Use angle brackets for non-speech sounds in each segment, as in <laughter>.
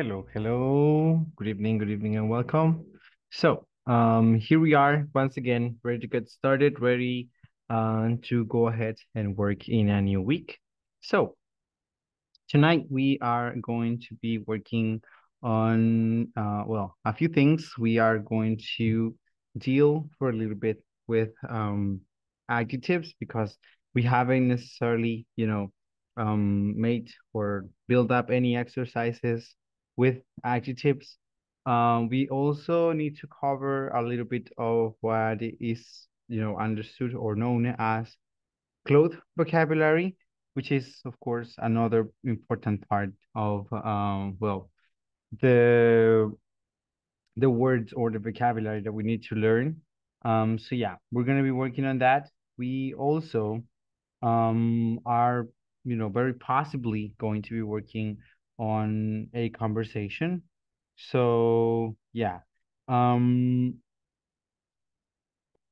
Hello, hello. Good evening, good evening, and welcome. So, um, here we are once again, ready to get started, ready uh, to go ahead and work in a new week. So, tonight we are going to be working on, uh, well, a few things. We are going to deal for a little bit with um, adjectives because we haven't necessarily, you know, um, made or build up any exercises with adjectives. Um, we also need to cover a little bit of what is you know understood or known as cloth vocabulary, which is of course another important part of um, well the the words or the vocabulary that we need to learn. Um, so yeah, we're gonna be working on that. We also um, are you know very possibly going to be working on a conversation. So yeah. Um,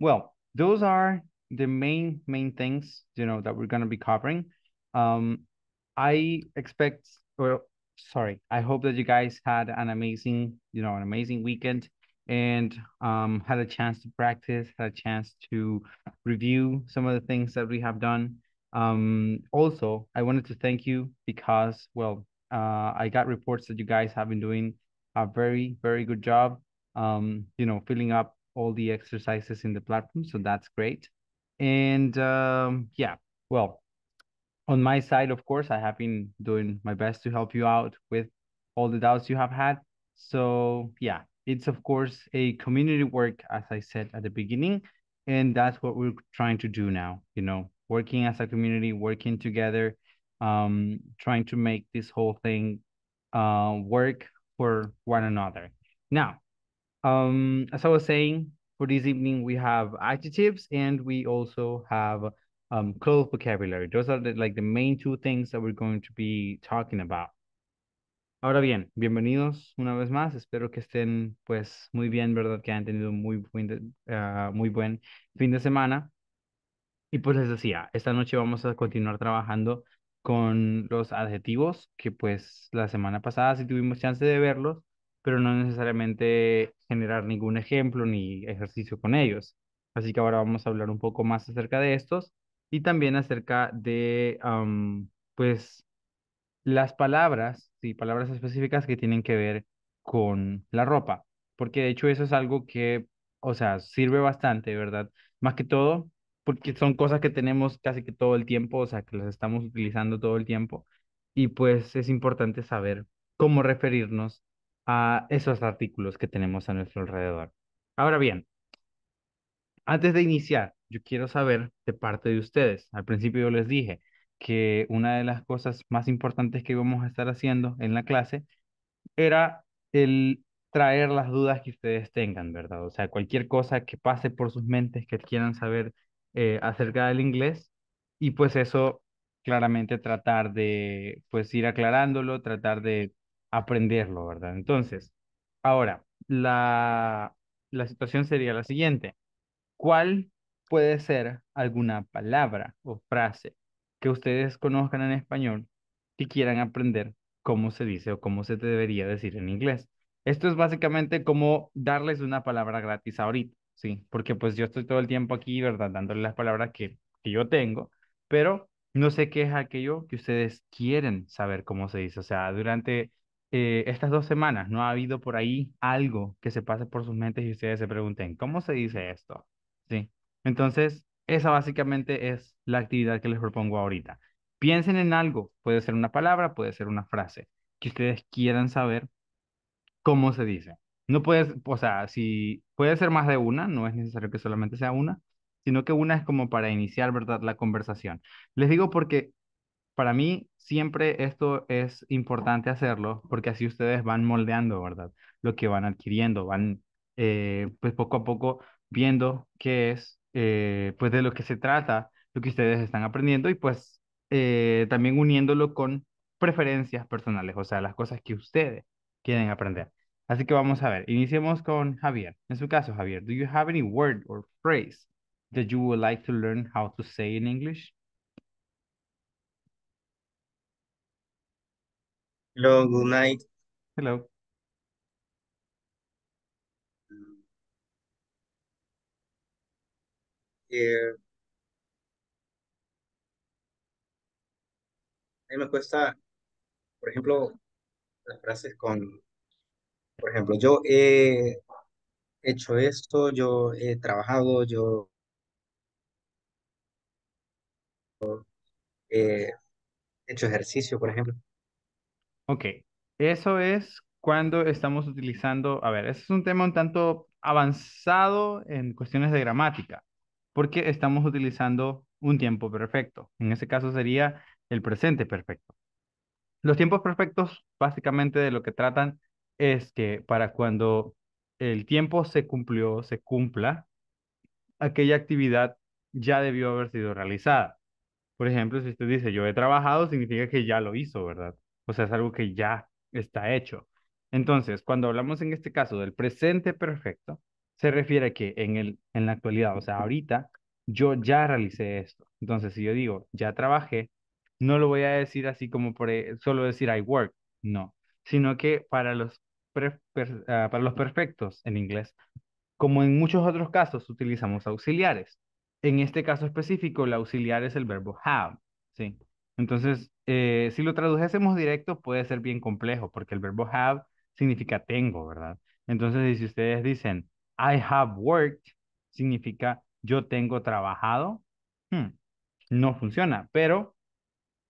well, those are the main main things you know that we're gonna be covering. Um, I expect well, sorry, I hope that you guys had an amazing, you know, an amazing weekend and um, had a chance to practice, had a chance to review some of the things that we have done. Um, also, I wanted to thank you because, well, uh, I got reports that you guys have been doing a very, very good job, um, you know, filling up all the exercises in the platform. So that's great. And um, yeah, well, on my side, of course, I have been doing my best to help you out with all the doubts you have had. So yeah, it's of course a community work, as I said at the beginning. And that's what we're trying to do now, you know, working as a community, working together, um, trying to make this whole thing uh, work for one another. Now, um, as I was saying, for this evening, we have adjectives and we also have um, closed vocabulary. Those are the, like the main two things that we're going to be talking about. Ahora bien, bienvenidos una vez más. Espero que estén pues muy bien, ¿verdad? Que han tenido muy buen, de, uh, muy buen fin de semana. Y pues les decía, esta noche vamos a continuar trabajando con los adjetivos, que pues la semana pasada sí tuvimos chance de verlos, pero no necesariamente generar ningún ejemplo ni ejercicio con ellos. Así que ahora vamos a hablar un poco más acerca de estos y también acerca de, pues, las palabras, sí, palabras específicas que tienen que ver con la ropa, porque de hecho eso es algo que, o sea, sirve bastante, ¿verdad? Más que todo porque son cosas que tenemos casi que todo el tiempo, o sea, que las estamos utilizando todo el tiempo, y pues es importante saber cómo referirnos a esos artículos que tenemos a nuestro alrededor. Ahora bien, antes de iniciar, yo quiero saber de parte de ustedes, al principio yo les dije que una de las cosas más importantes que íbamos a estar haciendo en la clase era el traer las dudas que ustedes tengan, ¿verdad? O sea, cualquier cosa que pase por sus mentes, que quieran saber eh, acerca del inglés y pues eso claramente tratar de pues ir aclarándolo, tratar de aprenderlo, ¿verdad? Entonces, ahora, la, la situación sería la siguiente. ¿Cuál puede ser alguna palabra o frase que ustedes conozcan en español que quieran aprender cómo se dice o cómo se debería decir en inglés? Esto es básicamente como darles una palabra gratis ahorita sí, porque pues yo estoy todo el tiempo aquí, ¿verdad? Dándole las palabras que, yo tengo, pero no sé qué es aquello que ustedes quieren saber cómo se dice. O sea, durante eh, estas dos semanas no ha habido por ahí algo que se pase por sus mentes y ustedes se pregunten, ¿cómo se dice esto? Sí. Entonces, esa básicamente es la actividad que les propongo ahorita. Piensen en algo, puede ser una palabra, puede ser una frase, que ustedes quieran saber cómo se dice. No puedes, o sea, si puede ser más de una, no es necesario que solamente sea una, sino que una es como para iniciar, ¿verdad?, la conversación. Les digo porque para mí siempre esto es importante hacerlo, porque así ustedes van moldeando, ¿verdad?, lo que van adquiriendo, van eh, pues poco a poco viendo qué es, eh, pues de lo que se trata, lo que ustedes están aprendiendo y pues eh, también uniéndolo con preferencias personales, o sea, las cosas que ustedes quieren aprender. Así que vamos a ver. Iniciemos con Javier. En su caso, Javier, do you have any word or phrase that you would like to learn how to say in English? Hello, good night. Hello. Eh, a mí me cuesta, por ejemplo, las frases con por ejemplo, yo he hecho esto, yo he trabajado, yo eh, he hecho ejercicio, por ejemplo. Ok, eso es cuando estamos utilizando, a ver, ese es un tema un tanto avanzado en cuestiones de gramática, porque estamos utilizando un tiempo perfecto. En ese caso sería el presente perfecto. Los tiempos perfectos básicamente de lo que tratan es que para cuando el tiempo se cumplió, se cumpla, aquella actividad ya debió haber sido realizada. Por ejemplo, si usted dice yo he trabajado, significa que ya lo hizo, ¿verdad? O sea, es algo que ya está hecho. Entonces, cuando hablamos en este caso del presente perfecto, se refiere a que en, el, en la actualidad, o sea, ahorita, yo ya realicé esto. Entonces, si yo digo ya trabajé, no lo voy a decir así como por, eh, solo decir I work. No, sino que para los, ah, para los perfectos en inglés. Como en muchos otros casos utilizamos auxiliares. En este caso específico, el auxiliar es el verbo have. ¿sí? Entonces, eh, si lo tradujésemos directo, puede ser bien complejo, porque el verbo have significa tengo, ¿verdad? Entonces, si ustedes dicen, I have worked, significa yo tengo trabajado, hmm, no funciona, pero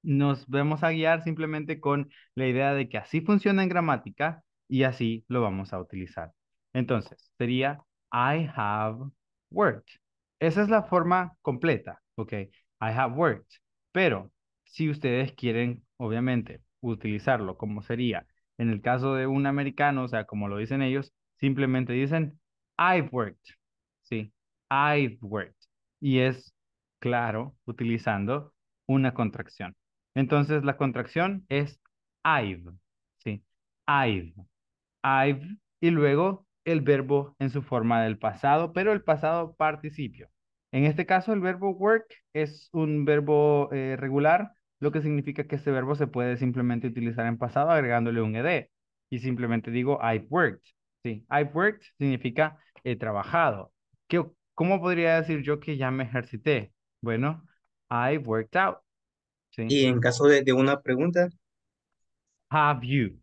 nos vamos a guiar simplemente con la idea de que así funciona en gramática y así lo vamos a utilizar. Entonces, sería I have worked. Esa es la forma completa, ¿ok? I have worked. Pero si ustedes quieren, obviamente, utilizarlo como sería en el caso de un americano, o sea, como lo dicen ellos, simplemente dicen I've worked. Sí, I've worked. Y es, claro, utilizando una contracción. Entonces la contracción es I've, ¿sí? I've, I've, y luego el verbo en su forma del pasado, pero el pasado participio. En este caso, el verbo work es un verbo eh, regular, lo que significa que este verbo se puede simplemente utilizar en pasado agregándole un ed. Y simplemente digo I've worked. Sí, I've worked significa he trabajado. ¿Cómo podría decir yo que ya me ejercité? Bueno, I've worked out. Y en caso de, una pregunta. Have you?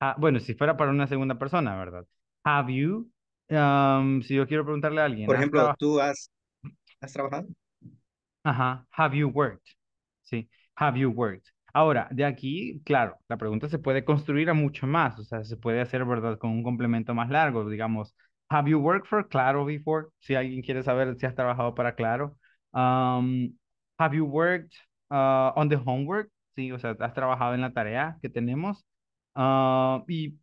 Ah, bueno, si fuera para una segunda persona, ¿verdad? Have you? Um, si yo quiero preguntarle a alguien. Por ejemplo, ¿tú has, has trabajado? Ajá. Have you worked? Sí. Have you worked? Ahora, de aquí, claro, la pregunta se puede construir a mucho más, o sea, se puede hacer, ¿verdad?, con un complemento más largo, digamos, ¿Have you worked for Claro before? Si alguien quiere saber si has trabajado para Claro. Um, ¿Have you worked Ah, on the homework, ¿sí? O sea, has trabajado en la tarea que tenemos ah, y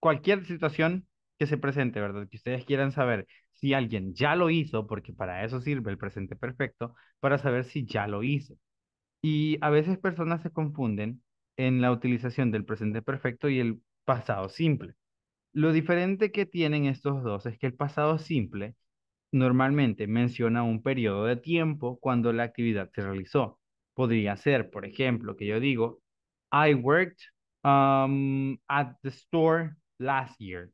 cualquier situación que se presente, ¿verdad? Que ustedes quieran saber si alguien ya lo hizo, porque para eso sirve el presente perfecto, para saber si ya lo hizo. Y a veces personas se confunden en la utilización del presente perfecto y el pasado simple. Lo diferente que tienen estos dos es que el pasado simple normalmente menciona un periodo de tiempo cuando la actividad se realizó podría ser, por ejemplo, que yo digo, I worked um, at the store last year.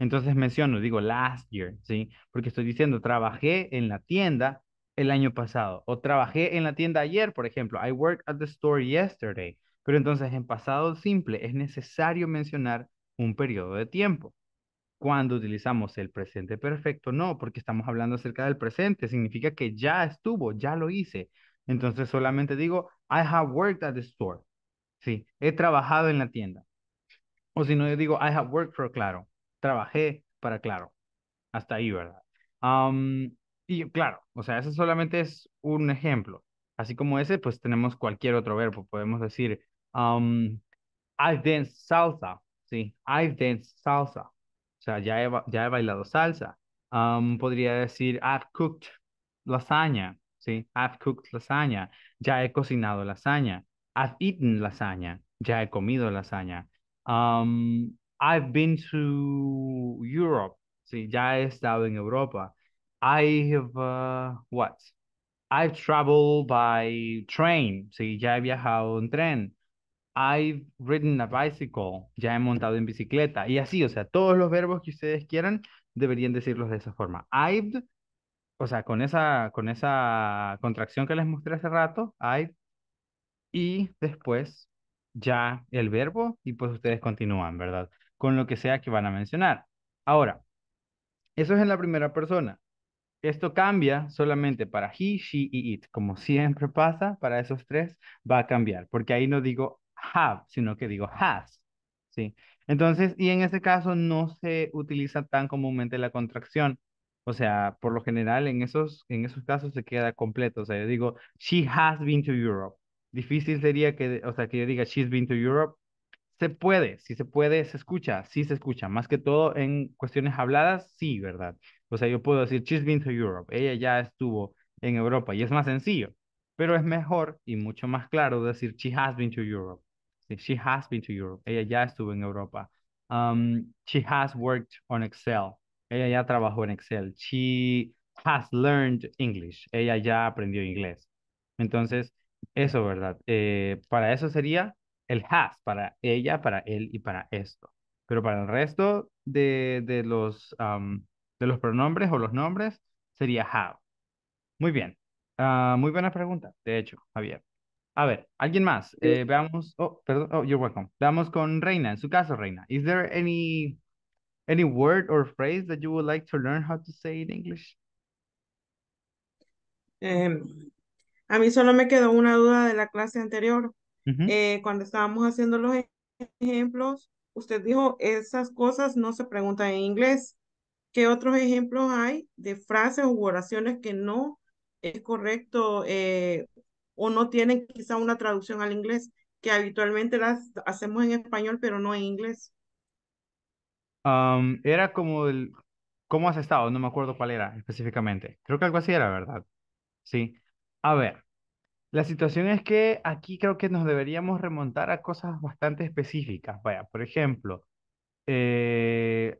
Entonces menciono, digo last year, ¿sí? Porque estoy diciendo, trabajé en la tienda el año pasado o trabajé en la tienda ayer, por ejemplo. I worked at the store yesterday. Pero entonces en pasado simple es necesario mencionar un periodo de tiempo. Cuando utilizamos el presente perfecto, no, porque estamos hablando acerca del presente, significa que ya estuvo, ya lo hice. Entonces solamente digo, I have worked at the store. Sí, he trabajado en la tienda. O si no, yo digo, I have worked for Claro. Trabajé para Claro. Hasta ahí, ¿verdad? y claro, o sea, ese solamente es un ejemplo. Así como ese, pues tenemos cualquier otro verbo. Podemos decir, I've danced salsa. Sí, I've danced salsa. O sea, ya he, ya he bailado salsa. podría decir, I've cooked lasaña. I've cooked lasaña, ya he cocinado lasaña. I've eaten lasaña, ya he comido lasaña. Um, I've been to Europe, ¿sí? Ya he estado en Europa. I uh, what? I've traveled by train, ¿sí? Ya he viajado en tren. I've ridden a bicycle, ya he montado en bicicleta. Y así, o sea, todos los verbos que ustedes quieran deberían decirlos de esa forma. I've o sea, con esa, con esa contracción que les mostré hace rato, hay y después ya el verbo, y pues ustedes continúan, ¿verdad? Con lo que sea que van a mencionar. Ahora, eso es en la primera persona. Esto cambia solamente para he, she y it. Como siempre pasa, para esos tres va a cambiar, porque ahí no digo have, sino que digo has. ¿sí? Entonces, y en ese caso no se utiliza tan comúnmente la contracción o sea, por lo general en esos, casos se queda completo. O sea, yo digo, she has been to Europe. Difícil sería que, o sea, que yo diga, she's been to Europe. Se puede, si se puede, se escucha, sí se escucha. Más que todo en cuestiones habladas, sí, ¿verdad? O sea, yo puedo decir, she's been to Europe. Ella ya estuvo en Europa y es más sencillo. Pero es mejor y mucho más claro decir, she has been to Europe. she has been to Europe. Ella ya estuvo en Europa. Um, she has worked on Excel. Ella ya trabajó en Excel. She has learned English. Ella ya aprendió inglés. Entonces, eso, ¿verdad? Eh, para eso sería el has, para ella, para él y para esto. Pero para el resto de, los, de los pronombres o los nombres sería how. Muy bien. Ah, muy buena pregunta, de hecho, Javier. A ver, alguien más. Eh, veamos. Oh, perdón. Oh, you're welcome. Veamos con Reina. En su caso, Reina. Is there any Any word or phrase that you would like to learn how to say in English? Em, a mí solo me quedó una duda de la clase anterior. Eh, cuando estábamos haciendo los e-, ejemplos, usted dijo, esas cosas no se preguntan en inglés. ¿Qué otros ejemplos hay de frases u oraciones que no es correcto eh, o no tienen quizá una traducción al inglés que habitualmente las hacemos en español pero no en inglés? era como el, ¿cómo has estado? No me acuerdo cuál era específicamente. Creo que algo así era, ¿verdad? Sí. A ver, la situación es que aquí creo que nos deberíamos remontar a cosas bastante específicas. Vaya, por ejemplo, eh,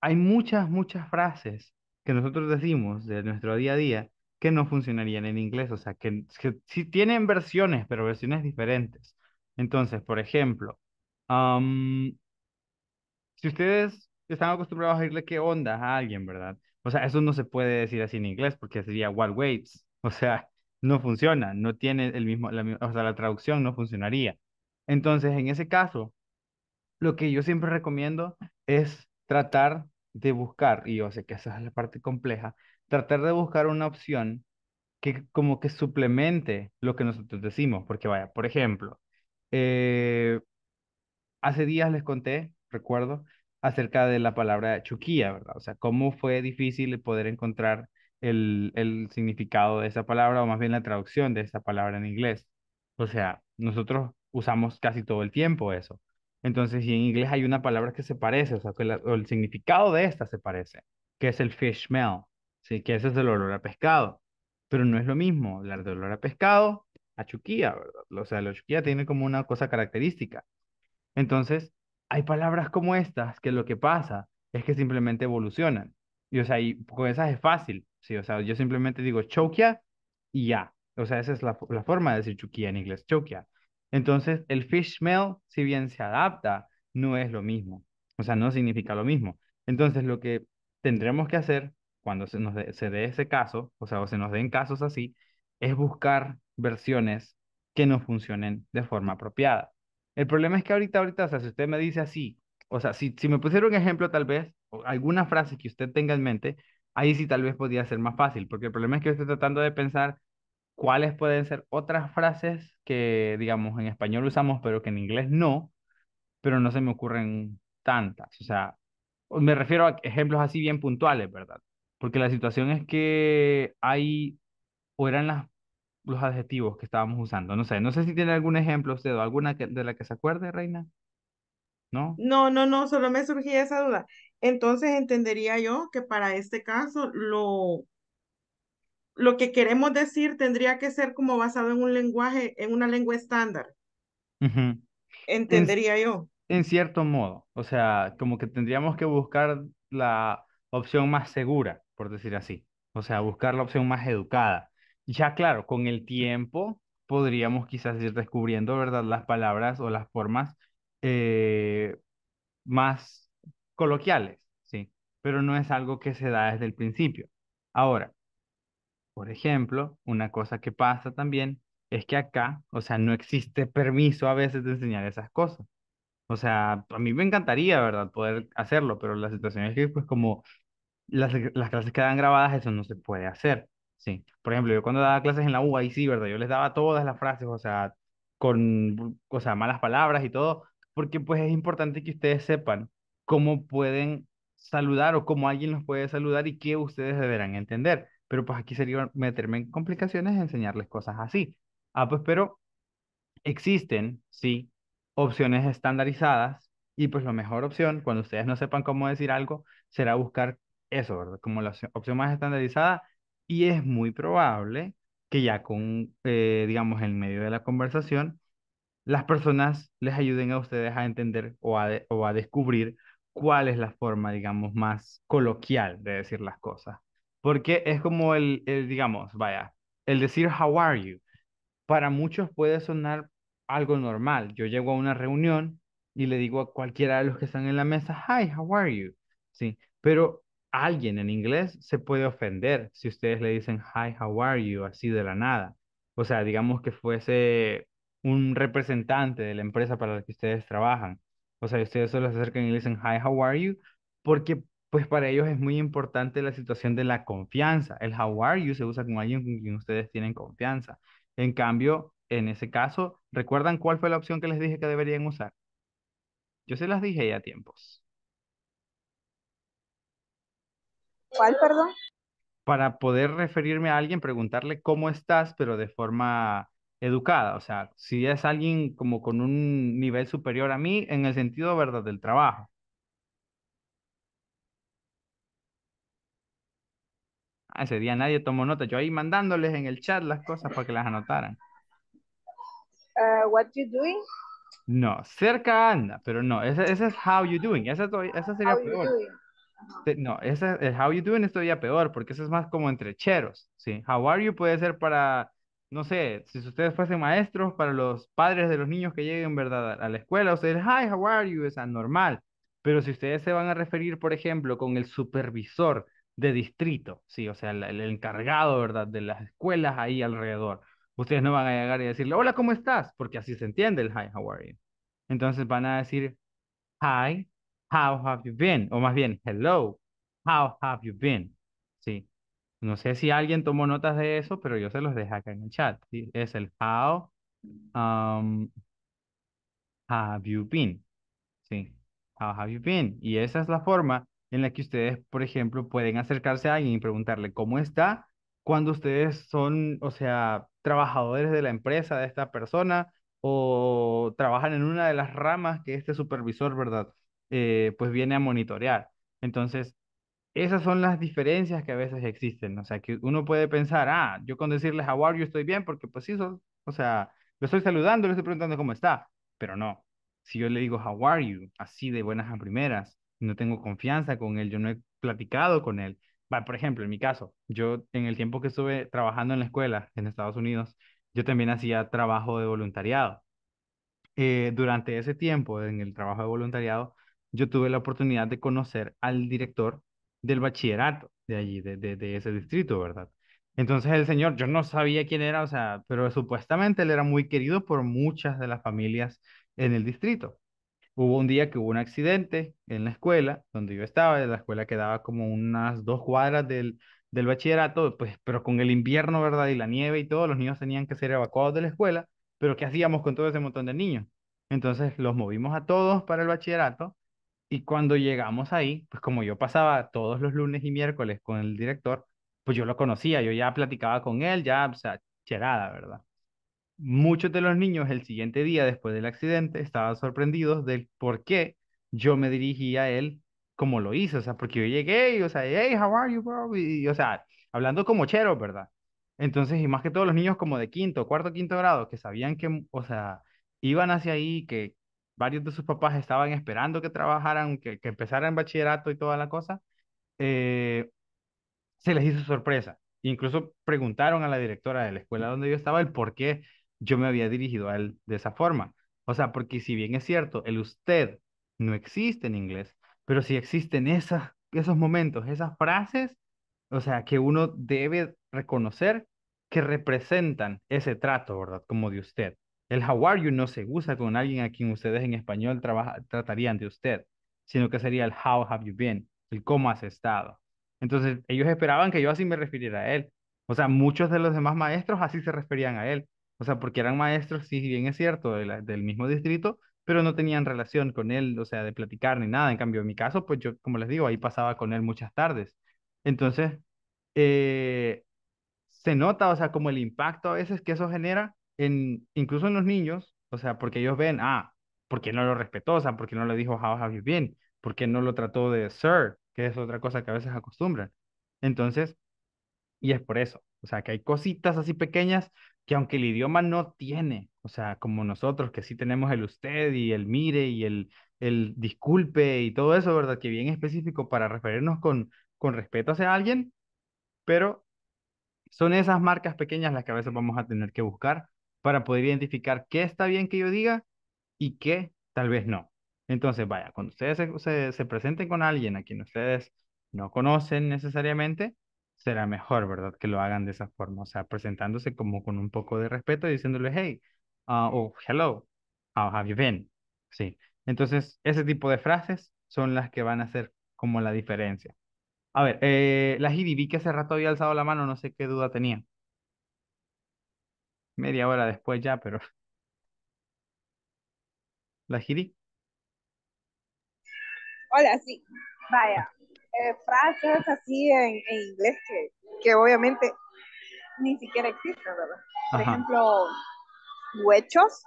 hay muchas, muchas frases que nosotros decimos de nuestro día a día que no funcionarían en inglés, o sea, que, que sí tienen versiones, pero versiones diferentes. Entonces, por ejemplo, si ustedes están acostumbrados a irle qué onda a alguien, ¿verdad? O sea, eso no se puede decir así en inglés porque sería what waves. <laughs> O sea, no funciona, no tiene el mismo, la, o sea, la traducción no funcionaría. Entonces, en ese caso, lo que yo siempre recomiendo es tratar de buscar, y yo sé que esa es la parte compleja, tratar de buscar una opción que como que suplemente lo que nosotros decimos, porque vaya, por ejemplo, eh, hace días les conté recuerdo, acerca de la palabra chuquía, ¿verdad? O sea, cómo fue difícil poder encontrar el, significado de esa palabra o más bien la traducción de esa palabra en inglés. O sea, nosotros usamos casi todo el tiempo eso. Entonces, si en inglés hay una palabra que se parece, o sea, que el significado de esta se parece, que es el fish smell, ¿sí? que ese es el olor a pescado. Pero no es lo mismo el de olor a pescado a chuquía, ¿verdad? O sea, la chuquía tiene como una cosa característica. Entonces, hay palabras como estas que lo que pasa es que simplemente evolucionan. Y o sea, con esas es fácil, ¿sí? O sea, yo simplemente digo chokia y ya. O sea, esa es la, forma de decir Chokia en inglés, chokia. Entonces, el fish smell, si bien se adapta, no es lo mismo. O sea, no significa lo mismo. Entonces, lo que tendremos que hacer cuando se nos dé ese caso, o sea, o se nos den casos así, es buscar versiones que nos funcionen de forma apropiada. El problema es que ahorita, ahorita, o sea, si usted me dice así, o sea, si, si me pusiera un ejemplo tal vez, o alguna frase que usted tenga en mente, ahí sí tal vez podría ser más fácil, porque el problema es que estoy tratando de pensar cuáles pueden ser otras frases que, digamos, en español usamos, pero que en inglés no, pero no se me ocurren tantas. O sea, me refiero a ejemplos así bien puntuales, ¿verdad? Porque la situación es que hay, o eran las los adjetivos que estábamos usando. No sé, no sé si tiene algún ejemplo usted o alguna de la que se acuerde, Reina. ¿No? No, no, no, solo me surgía esa duda. Entonces entendería yo que para este caso lo, lo que queremos decir tendría que ser como basado en un lenguaje, en una lengua estándar. Entendería yo. En cierto modo, o sea, como que tendríamos que buscar la opción más segura, por decir así. O sea, buscar la opción más educada. Ya claro, con el tiempo podríamos quizás ir descubriendo, ¿verdad? Las palabras o las formas eh, más coloquiales, ¿sí? Pero no es algo que se da desde el principio. Ahora, por ejemplo, una cosa que pasa también es que acá, o sea, no existe permiso a veces de enseñar esas cosas. O sea, a mí me encantaría, ¿verdad? Poder hacerlo, pero la situación es que, pues, como las clases quedan grabadas, eso no se puede hacer. Sí, por ejemplo, yo cuando daba clases en la U, sí, ¿verdad? Yo les daba todas las frases, o sea, con, o sea, malas palabras y todo, porque pues es importante que ustedes sepan cómo pueden saludar o cómo alguien los puede saludar y qué ustedes deberán entender. Pero pues aquí sería meterme en complicaciones, enseñarles cosas así. Ah, pues pero existen, sí, opciones estandarizadas y pues la mejor opción, cuando ustedes no sepan cómo decir algo, será buscar eso, ¿verdad? Como la opción más estandarizada y es muy probable que ya con, eh, digamos, en medio de la conversación, las personas les ayuden a ustedes a entender o a, descubrir cuál es la forma, digamos, más coloquial de decir las cosas. Porque es como el, el, digamos, vaya, el decir how are you. Para muchos puede sonar algo normal. Yo llego a una reunión y le digo a cualquiera de los que están en la mesa, hi, how are you? Sí, pero alguien en inglés se puede ofender si ustedes le dicen hi, how are you, así de la nada. O sea, digamos que fuese un representante de la empresa para la que ustedes trabajan. O sea, ustedes solo se acercan y le dicen hi, how are you, porque pues para ellos es muy importante la situación de la confianza. El how are you se usa con alguien con quien ustedes tienen confianza. En cambio, en ese caso, ¿recuerdan cuál fue la opción que les dije que deberían usar? Yo se las dije ya a tiempos. ¿Cuál, perdón? Para poder referirme a alguien, preguntarle cómo estás, pero de forma educada. O sea, si es alguien como con un nivel superior a mí, en el sentido, ¿verdad?, del trabajo. Ah, ese día nadie tomó nota. Yo ahí mandándoles en el chat las cosas para que las anotaran. Uh, what you No, cerca anda, pero no. Ese, es how you doing. Esa, sería no, esa, el eh, how you doing es todavía peor, porque eso es más como entre cheros, ¿sí? How are you puede ser para, no sé, si ustedes fuesen maestros, para los padres de los niños que lleguen, ¿verdad? A la escuela, ustedes, hi, how are you, es anormal. Pero si ustedes se van a referir, por ejemplo, con el supervisor de distrito, ¿sí? O sea, el, el encargado, ¿verdad? De las escuelas ahí alrededor. Ustedes no van a llegar y decirle, hola, ¿cómo estás? Porque así se entiende el hi, how are you. Entonces van a decir, hi, How have you been? O más bien, hello, how have you been? Sí. No sé si alguien tomó notas de eso, pero yo se los dejo acá en el chat. Es el how um, have you been? Sí. How have you been? Y esa es la forma en la que ustedes, por ejemplo, pueden acercarse a alguien y preguntarle cómo está cuando ustedes son, o sea, trabajadores de la empresa de esta persona o trabajan en una de las ramas que este supervisor, ¿verdad? Eh, pues viene a monitorear. Entonces, esas son las diferencias que a veces existen. O sea, que uno puede pensar, ah, yo con decirles how are you estoy bien, porque pues sí, o sea, lo estoy saludando, le estoy preguntando cómo está, pero no. Si yo le digo how are you, así de buenas a primeras, no tengo confianza con él, yo no he platicado con él. por ejemplo, en mi caso, yo en el tiempo que estuve trabajando en la escuela en Estados Unidos, yo también hacía trabajo de voluntariado. Eh, durante ese tiempo en el trabajo de voluntariado, yo tuve la oportunidad de conocer al director del bachillerato de allí, de, ese distrito, ¿verdad? Entonces el señor, yo no sabía quién era, o sea, pero supuestamente él era muy querido por muchas de las familias en el distrito. Hubo un día que hubo un accidente en la escuela donde yo estaba, la escuela quedaba como unas dos cuadras del, del bachillerato, pues, pero con el invierno, ¿verdad? Y la nieve y todo, los niños tenían que ser evacuados de la escuela, pero ¿qué hacíamos con todo ese montón de niños? Entonces los movimos a todos para el bachillerato y cuando llegamos ahí, pues como yo pasaba todos los lunes y miércoles con el director, pues yo lo conocía, yo ya platicaba con él, ya, o sea, cherada, ¿verdad? Muchos de los niños el siguiente día después del accidente estaban sorprendidos del por qué yo me dirigía a él como lo hizo. o sea, porque yo llegué y, o sea, hey, how are you, bro? y o sea, hablando como chero, ¿verdad? Entonces, y más que todos los niños como de quinto, cuarto, quinto grado, que sabían que, o sea, iban hacia ahí, que, varios de sus papás estaban esperando que trabajaran, que, que empezaran bachillerato y toda la cosa, eh, se les hizo sorpresa. Incluso preguntaron a la directora de la escuela donde yo estaba el por qué yo me había dirigido a él de esa forma. O sea, porque si bien es cierto, el usted no existe en inglés, pero si existen esas, esos momentos, esas frases, o sea, que uno debe reconocer que representan ese trato, ¿verdad? Como de usted. El how are you no se usa con alguien a quien ustedes en español tratarían de usted, sino que sería el how have you been, el cómo has estado. Entonces, ellos esperaban que yo así me refiriera a él. O sea, muchos de los demás maestros así se referían a él. O sea, porque eran maestros, sí, bien es cierto, del mismo distrito, pero no tenían relación con él, o sea, de platicar ni nada. En cambio, en mi caso, pues yo, como les digo, ahí pasaba con él muchas tardes. Entonces, eh, se nota, o sea, como el impacto a veces que eso genera incluso en los niños, o sea, porque ellos ven, ah, porque no lo respetó, o sea, porque no le dijo how have you been, porque no lo trató de sir, que es otra cosa que a veces acostumbran. Entonces, y es por eso, o sea, que hay cositas así pequeñas que aunque el idioma no tiene, o sea, como nosotros que sí tenemos el usted y el mire y el, el disculpe y todo eso, ¿verdad? Que bien específico para referirnos con, con respeto hacia alguien, pero son esas marcas pequeñas las que a veces vamos a tener que buscar para poder identificar qué está bien que yo diga y qué tal vez no. Entonces, vaya, cuando ustedes se, presenten con alguien a quien ustedes no conocen necesariamente, será mejor, ¿verdad? Que lo hagan de esa forma, o sea, presentándose como con un poco de respeto y diciéndole, hey, ah, o oh, hello, how have you been? Sí. Entonces, ese tipo de frases son las que van a hacer como la diferencia. A ver, eh, la que hace rato había alzado la mano, no sé qué duda tenía media hora después ya, pero <laughs> la Giri. Hola, sí, vaya, eh, frases así en, en inglés que, que, obviamente ni siquiera existen, ¿verdad? Por ejemplo, huechos,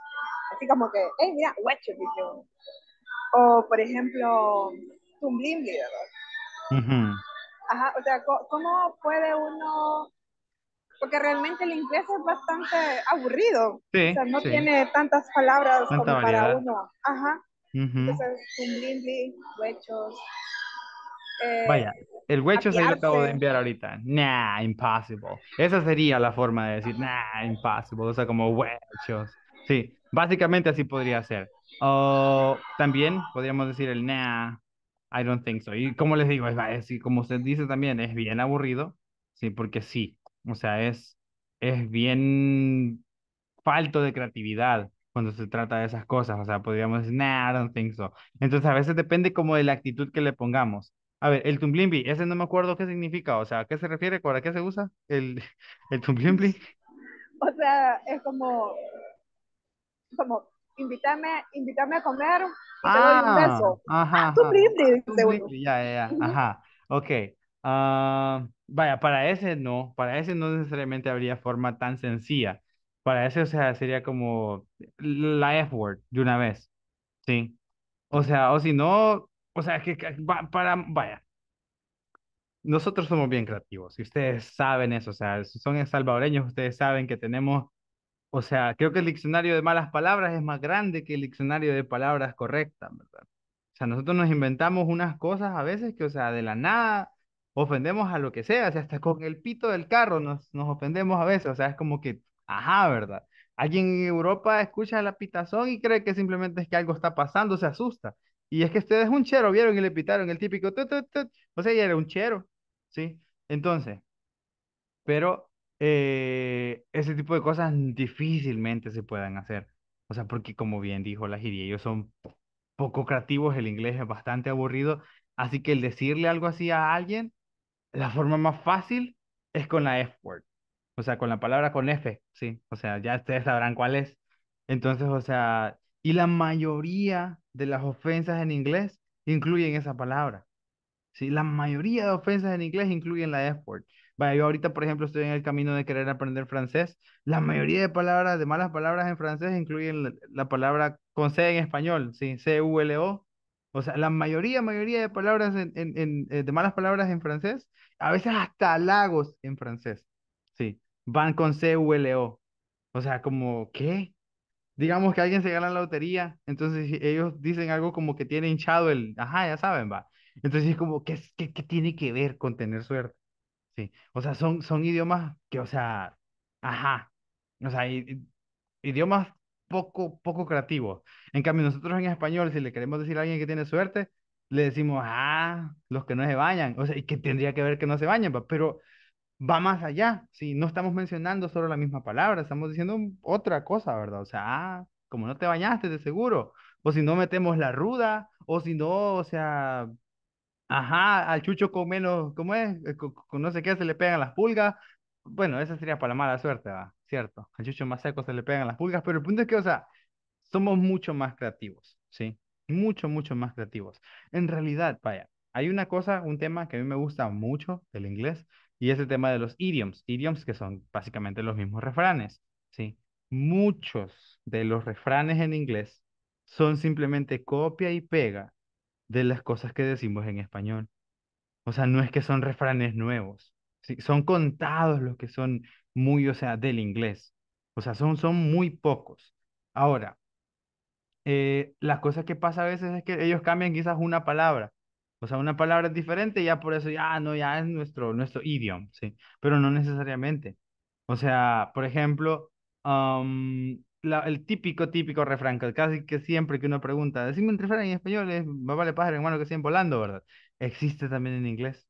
así como que, ¡eh, mira, huechos, dice O, por ejemplo, tumblimbi, ¿verdad? Ajá, o sea, ¿cómo puede uno porque realmente el inglés es bastante aburrido. o sea, no tiene tantas palabras como para uno. Ajá. Uh -huh. huechos. Eh, Vaya, el huecho se lo acabo de enviar ahorita. Nah, impossible. Esa sería la forma de decir, nah, impossible. O sea, como huechos. Sí, básicamente así podría ser. O también podríamos decir el nah, I don't think so. Y como les digo, es, así, como usted dice también, es bien aburrido. Sí, porque sí, o sea, es, es bien falto de creatividad cuando se trata de esas cosas. O sea, podríamos decir, nah, I don't think so. Entonces, a veces depende como de la actitud que le pongamos. A ver, el tumblimbi, ese no me acuerdo qué significa, o sea, ¿a qué se refiere? ¿Para qué se usa el, <laughs> el tumblimbi? <laughs> O sea, es como, como, invítame, invítame a comer y te doy un ah, beso. Ajá, ah, ajá. ya, ya, ajá, ok. Ah, Vaya, para ese no, para ese no necesariamente habría forma tan sencilla. Para ese, o sea, sería como la F word de una vez. Sí. O sea, o si no, o sea, que, para, vaya. Nosotros somos bien creativos y ustedes saben eso, o sea, si son salvadoreños, ustedes saben que tenemos, o sea, creo que el diccionario de malas palabras es más grande que el diccionario de palabras correctas, ¿verdad? O sea, nosotros nos inventamos unas cosas a veces que, o sea, de la nada ofendemos a lo que sea, o sea, hasta con el pito del carro nos, nos ofendemos a veces, o sea, es como que, ajá, ¿verdad? Alguien en Europa escucha la pitazón y cree que simplemente es que algo está pasando, se asusta. Y es que ustedes un chero, vieron y le pitaron el típico, o sea, ya era un chero, ¿sí? Entonces, pero eh, ese tipo de cosas difícilmente se puedan hacer. O sea, porque como bien dijo la Jiri, ellos son poco creativos, el inglés es bastante aburrido, así que el decirle algo así a alguien la forma más fácil es con la F-word. O sea, con la palabra con F, sí. O sea, ya ustedes sabrán cuál es. Entonces, o sea, y la mayoría de las ofensas en inglés incluyen esa palabra. Sí, la mayoría de ofensas en inglés incluyen la F-word. Vaya, yo ahorita, por ejemplo, estoy en el camino de querer aprender francés. La mayoría de palabras, de malas palabras en francés incluyen la, palabra con C en español, sí, C-U-L-O o sea, la mayoría, mayoría de palabras en, en, en, eh, de malas palabras en francés, a veces hasta halagos en francés. Sí, van con C-U-L-O. O sea, como, ¿qué? Digamos que alguien se gana la lotería, entonces ellos dicen algo como que tiene hinchado el, ajá, ya saben, va. Entonces es como, ¿qué, qué, qué tiene que ver con tener suerte? Sí, o sea, son, son idiomas que, o sea, ajá, o sea, idiomas poco, poco creativo. En cambio, nosotros en español, si le queremos decir a alguien que tiene suerte, le decimos, ah, los que no se bañan, o sea, y que tendría que ver que no se bañan, pero va más allá, si no estamos mencionando solo la misma palabra, estamos diciendo otra cosa, ¿verdad? O sea, ah, como no te bañaste de seguro, o si no metemos la ruda, o si no, o sea, ajá, al chucho con menos, ¿cómo es? Eh, con, no sé qué se le pegan las pulgas, bueno, esa sería para la mala suerte, ¿va? cierto, al chucho más seco se le pegan las pulgas, pero el punto es que, o sea, somos mucho más creativos, ¿sí? Mucho, mucho más creativos. En realidad, vaya, hay una cosa, un tema que a mí me gusta mucho del inglés y es el tema de los idioms, idioms que son básicamente los mismos refranes, ¿sí? Muchos de los refranes en inglés son simplemente copia y pega de las cosas que decimos en español. O sea, no es que son refranes nuevos, ¿sí? son contados los que son muy, o sea, del inglés. O sea, son, son muy pocos. Ahora, eh, las cosas que pasa a veces es que ellos cambian quizás una palabra. O sea, una palabra es diferente, Y ya por eso ya no, ya es nuestro, nuestro idioma, ¿sí? Pero no necesariamente. O sea, por ejemplo, el típico, típico refrán, que casi que siempre que uno pregunta, decime un refrán en español, es, vale padre, hermano, que siguen volando, ¿verdad? Existe también en inglés.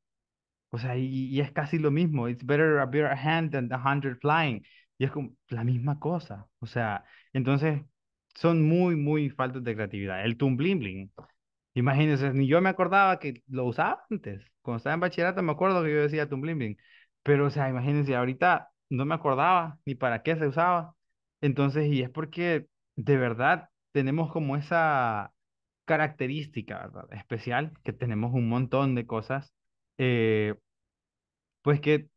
O sea, y, es casi lo mismo. It's better a better hand than a hundred flying. Y es como la misma cosa. O sea, entonces son muy, muy faltas de creatividad. El tumbling bling. Imagínense, ni yo me acordaba que lo usaba antes. Cuando estaba en bachillerato me acuerdo que yo decía tumbling bling. Pero, o sea, imagínense, ahorita no me acordaba ni para qué se usaba. Entonces, y es porque de verdad tenemos como esa característica ¿verdad? especial, que tenemos un montón de cosas eh, pues que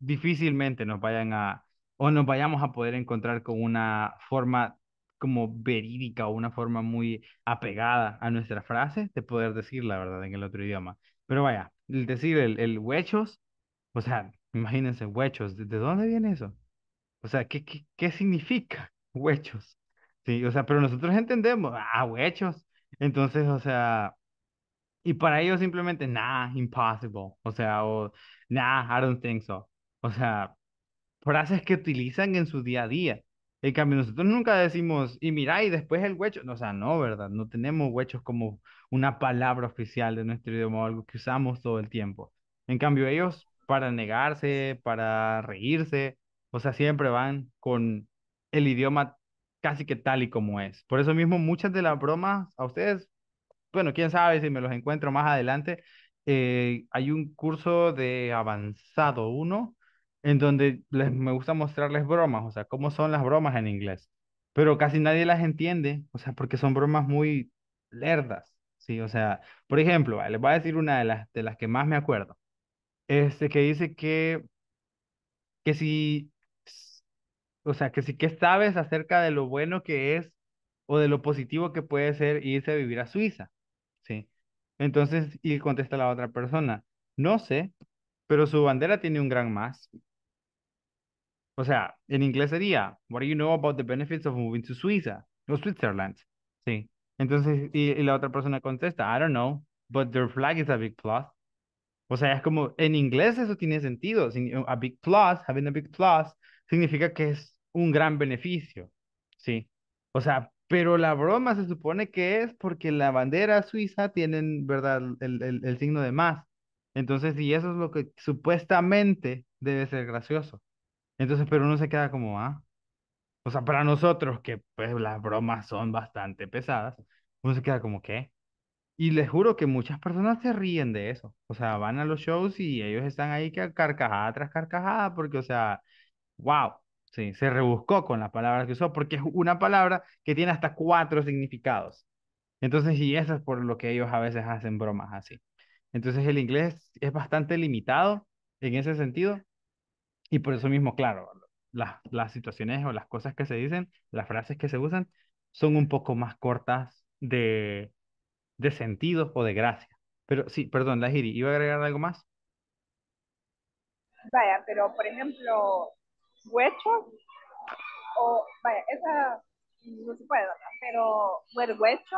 difícilmente nos vayan a, o nos vayamos a poder encontrar con una forma como verídica o una forma muy apegada a nuestra frase de poder decir la verdad en el otro idioma. Pero vaya, el decir el, el huechos, o sea, imagínense huechos, ¿de, dónde viene eso? O sea, ¿qué, qué, qué significa <laughs> huechos? Sí, o sea, pero nosotros entendemos, ah, huechos. Entonces, o sea, y para ellos simplemente, nah, impossible. O sea, o Nah, I don't think so. O sea, frases que utilizan en su día a día. En cambio, nosotros nunca decimos, y mira, y después el huecho. O sea, no, ¿verdad? No tenemos huechos como una palabra oficial de nuestro idioma o algo que usamos todo el tiempo. En cambio, ellos para negarse, para reírse, o sea, siempre van con el idioma casi que tal y como es. Por eso mismo, muchas de las bromas a ustedes, bueno, quién sabe si me los encuentro más adelante, eh, hay un curso de avanzado 1 en donde les, me gusta mostrarles bromas, o sea, cómo son las bromas en inglés, pero casi nadie las entiende, o sea, porque son bromas muy lerdas, ¿sí? O sea, por ejemplo, les voy a decir una de las, de las que más me acuerdo, este, que dice que, que si, o sea, que si que sabes acerca de lo bueno que es o de lo positivo que puede ser irse a vivir a Suiza, ¿sí? Entonces, y contesta la otra persona, no sé, pero su bandera tiene un gran más. O sea, en inglés sería, what do you know about the benefits of moving to Suiza? Switzerland. Sí. Entonces, y, y, la otra persona contesta, I don't know, but their flag is a big plus. O sea, es como, en inglés eso tiene sentido. A big plus, having a big plus, significa que es un gran beneficio. Sí. O sea, pero la broma se supone que es porque la bandera suiza tienen, ¿verdad?, el, signo de más. Entonces, y eso es lo que supuestamente debe ser gracioso. Entonces, pero uno se queda como, ah. O sea, para nosotros, que pues las bromas son bastante pesadas, uno se queda como, ¿qué? Y les juro que muchas personas se ríen de eso. O sea, van a los shows y ellos están ahí que carcajada tras carcajada, porque, o sea, wow. Sí, se rebuscó con las palabras que usó porque es una palabra que tiene hasta cuatro significados. Entonces, y eso es por lo que ellos a veces hacen bromas así. Entonces, el inglés es bastante limitado en ese sentido y por eso mismo, claro, las, las situaciones o las cosas que se dicen, las frases que se usan, son un poco más cortas de, de sentido o de gracia. Pero sí, perdón, Lajiri, ¿iba a agregar algo más? Vaya, pero por ejemplo, huechos, o vaya, esa no se puede, ¿verdad? Pero vergüecho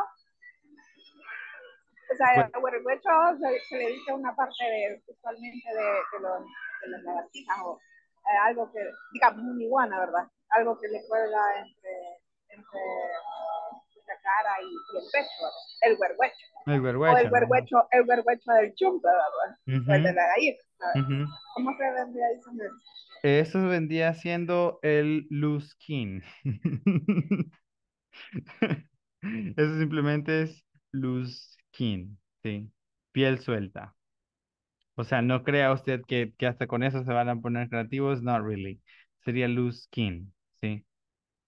o sea, huerhuecho se, se, le dice una parte de, usualmente de, los, de lagartijas o eh, algo que, digamos, muy iguana, ¿verdad? Algo que le cuelga entre, entre la cara y, el pecho, el huerhuecho. El huerhuecho. O el huerhuecho, el del chumpa, ¿verdad? El de la gallina, ¿Cómo se vendría eso? Eso vendía siendo el loose skin. <laughs> Eso simplemente es loose skin, ¿sí? Piel suelta. O sea, no crea usted que, que, hasta con eso se van a poner creativos, not really. Sería loose skin, ¿sí? Okay,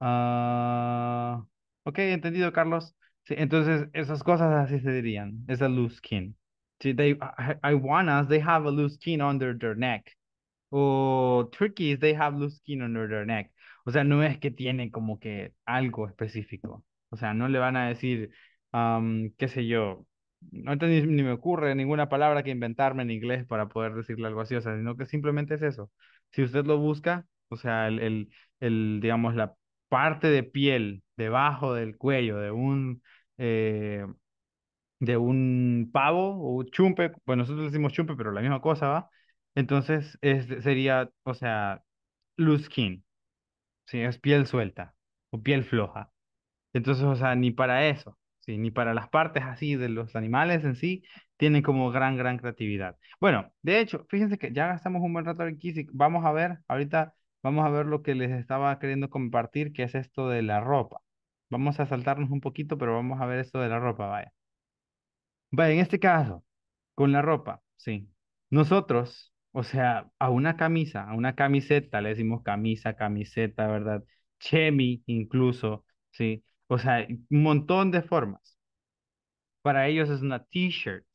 ah, ok, entendido, Carlos. Sí, entonces, esas cosas así se dirían. Es a loose skin. they, I, I want us, they have a loose skin under their neck o turkeys, they have loose skin under their neck. O sea, no es que tienen como que algo específico. O sea, no le van a decir, qué sé yo, no ni, me ocurre ninguna palabra que inventarme en inglés para poder decirle algo así, o sea, sino que simplemente es eso. Si usted lo busca, o sea, el, el, digamos, la parte de piel debajo del cuello de un, eh, de un pavo o chumpe, bueno, nosotros decimos chumpe, pero la misma cosa va, entonces sería, o sea, loose skin. Sí, es piel suelta o piel floja. Entonces, o sea, ni para eso, sí, ni para las partes así de los animales en sí, tienen como gran, gran creatividad. Bueno, de hecho, fíjense que ya gastamos un buen rato aquí. Vamos a ver, ahorita vamos a ver lo que les estaba queriendo compartir, que es esto de la ropa. Vamos a saltarnos un poquito, pero vamos a ver esto de la ropa, vaya. Vaya, en este caso, con la ropa, sí. Nosotros, o sea, a una camisa, a una camiseta, le decimos camisa, camiseta, ¿verdad? Chemi incluso, ¿sí? O sea, un montón de formas. Para ellos es una t-shirt.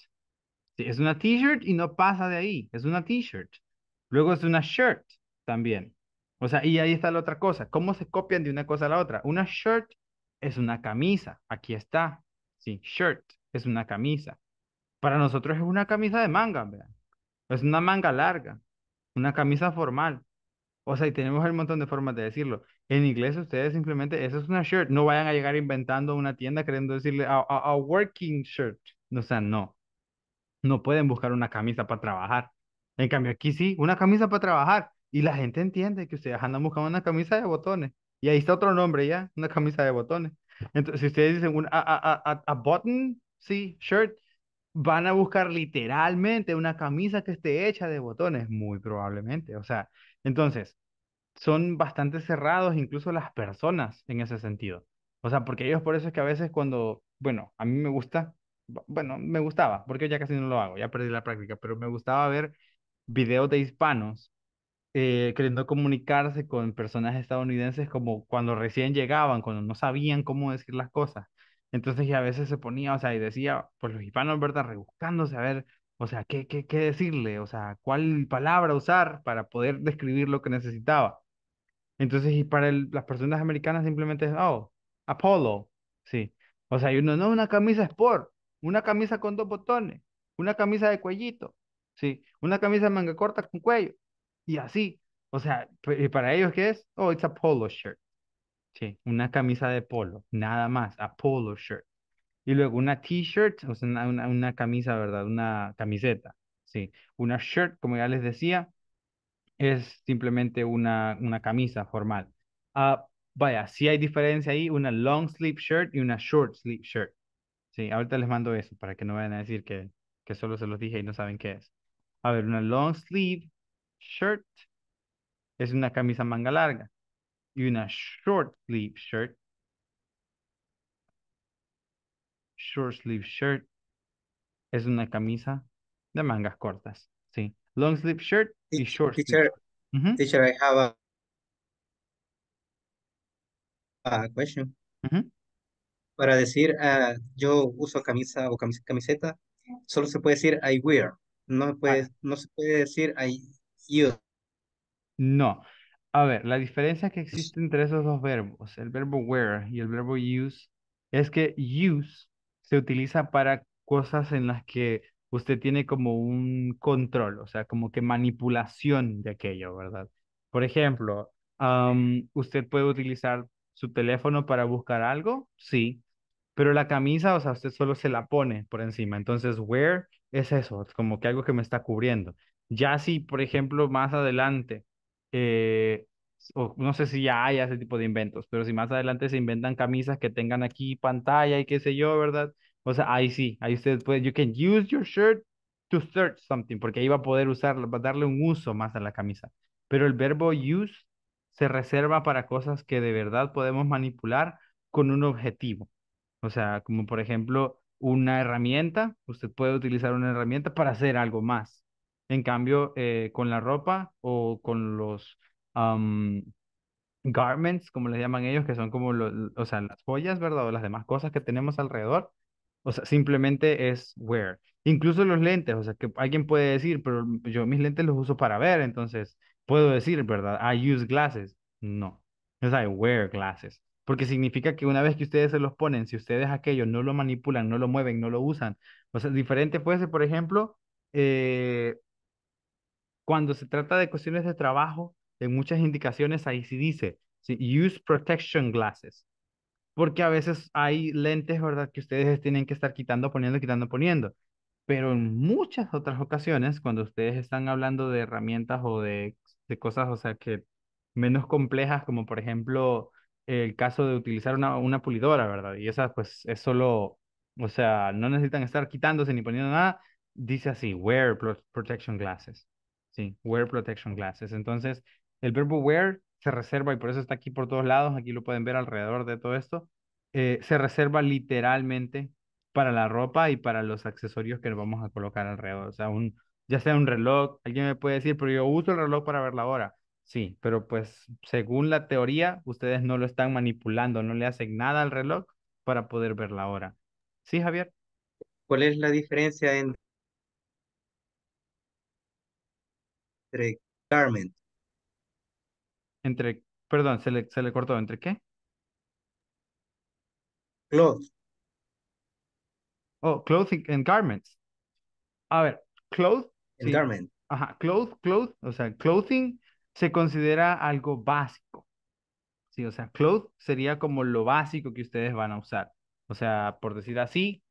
¿sí? Es una t-shirt y no pasa de ahí, es una t-shirt. Luego es una shirt también. O sea, y ahí está la otra cosa. ¿Cómo se copian de una cosa a la otra? Una shirt es una camisa. Aquí está. Sí, shirt es una camisa. Para nosotros es una camisa de manga, ¿verdad? Es una manga larga, una camisa formal. O sea, y tenemos el montón de formas de decirlo. En inglés ustedes simplemente, eso es una shirt. No vayan a llegar inventando una tienda queriendo decirle a, working shirt. O sea, no. No pueden buscar una camisa para trabajar. En cambio, aquí sí, una camisa para trabajar. Y la gente entiende que ustedes andan buscando una camisa de botones. Y ahí está otro nombre ya, una camisa de botones. Entonces, si ustedes dicen un, a, a, a button, sí, shirt, van a buscar literalmente una camisa que esté hecha de botones, muy probablemente. O sea, entonces, son bastante cerrados incluso las personas en ese sentido. O sea, porque ellos por eso es que a veces cuando, bueno, a mí me gusta, bueno, me gustaba, porque ya casi no lo hago, ya perdí la práctica, pero me gustaba ver videos de hispanos eh, queriendo comunicarse con personas estadounidenses como cuando recién llegaban, cuando no sabían cómo decir las cosas. Entonces, y a veces se ponía, o sea, y decía, pues los hispanos, ¿verdad? Rebuscándose a ver, o sea, ¿qué, qué, decirle? O sea, ¿cuál palabra usar para poder describir lo que necesitaba? Entonces, y para las personas americanas simplemente es, oh, Apollo, sí. O sea, y uno, no, una camisa sport, una camisa con dos botones, una camisa de cuellito, sí, una camisa de manga corta con cuello, y así. O sea, ¿y para ellos, ¿qué es? Oh, it's a polo shirt. Sí, una camisa de polo, nada más, a polo shirt. Y luego una t-shirt, o sea, una, camisa, ¿verdad? Una camiseta, sí. Una shirt, como ya les decía, es simplemente una, una camisa formal. Ah, vaya, si sí hay diferencia ahí, una long sleeve shirt y una short sleeve shirt. Sí, ahorita les mando eso para que no vayan a decir que, que solo se los dije y no saben qué es. A ver, una long sleeve shirt es una camisa manga larga y una short sleeve shirt. Short sleeve shirt es una camisa de mangas cortas, sí. Long sleeve shirt y short sleeve. Teacher, I have a, question. Para decir, ah, yo uso camisa o camiseta, solo se puede decir I wear. No, puede, ah. no se puede decir I use. No, a ver, la diferencia que pues existe entre esos dos verbos, el verbo wear y el verbo use, es que use se utiliza para cosas en las que usted tiene como un control, o sea, como que manipulación de aquello, ¿verdad? Por ejemplo, usted puede utilizar su teléfono para buscar algo, sí, pero la camisa, o sea, usted solo se la pone por encima. Entonces, wear es eso, es como que algo que me está cubriendo. Ya si, por ejemplo, más adelante eh, o no sé si ya hay ese tipo de inventos, pero si más adelante se inventan camisas que tengan aquí pantalla y qué sé yo, ¿verdad? O sea, ahí sí, ahí usted puede, you can use your shirt to search something, porque ahí va a poder usar, va a darle un uso más a la camisa. Pero el verbo use se reserva para cosas que de verdad podemos manipular con un objetivo. O sea, como por ejemplo una herramienta, usted puede utilizar una herramienta para hacer algo más. En cambio, eh, con la ropa o con los garments, como les llaman ellos, que son como, o sea, las joyas, ¿verdad? O las demás cosas que tenemos alrededor. O sea, simplemente es wear. Incluso los lentes, o sea, que alguien puede decir, pero yo mis lentes los uso para ver, entonces puedo decir, ¿verdad? I use glasses. No, es I wear glasses. Porque significa que una vez que ustedes se los ponen, si ustedes aquello no lo manipulan, no lo mueven, no lo usan, o sea, diferente puede ser, por ejemplo, eh, cuando se trata de cuestiones de trabajo, en muchas indicaciones ahí sí dice, use protection glasses, porque a veces hay lentes, ¿verdad?, que ustedes tienen que estar quitando, poniendo, quitando, poniendo. Pero en muchas otras ocasiones, cuando ustedes están hablando de herramientas o de, de cosas, o sea, que menos complejas, como por ejemplo el caso de utilizar una, una pulidora, ¿verdad? Y esa pues es solo, o sea, no necesitan estar quitándose ni poniendo nada. Dice así, wear protection glasses. Sí, wear protection glasses. Entonces, el verbo wear se reserva, y por eso está aquí por todos lados, aquí lo pueden ver alrededor de todo esto, eh, se reserva literalmente para la ropa y para los accesorios que vamos a colocar alrededor. O sea, un, ya sea un reloj, alguien me puede decir, pero yo uso el reloj para ver la hora. Sí, pero pues según la teoría, ustedes no lo están manipulando, no le hacen nada al reloj para poder ver la hora. ¿Sí, Javier? ¿Cuál es la diferencia entre entre garment. Entre, perdón, se le, se le cortó, ¿entre qué? Clothes Oh, clothing and garments. A ver, clothes garment. o sea, clothing se considera algo básico. Sí, o sea, clothes sería como lo básico que ustedes van a usar. O sea, por decir así,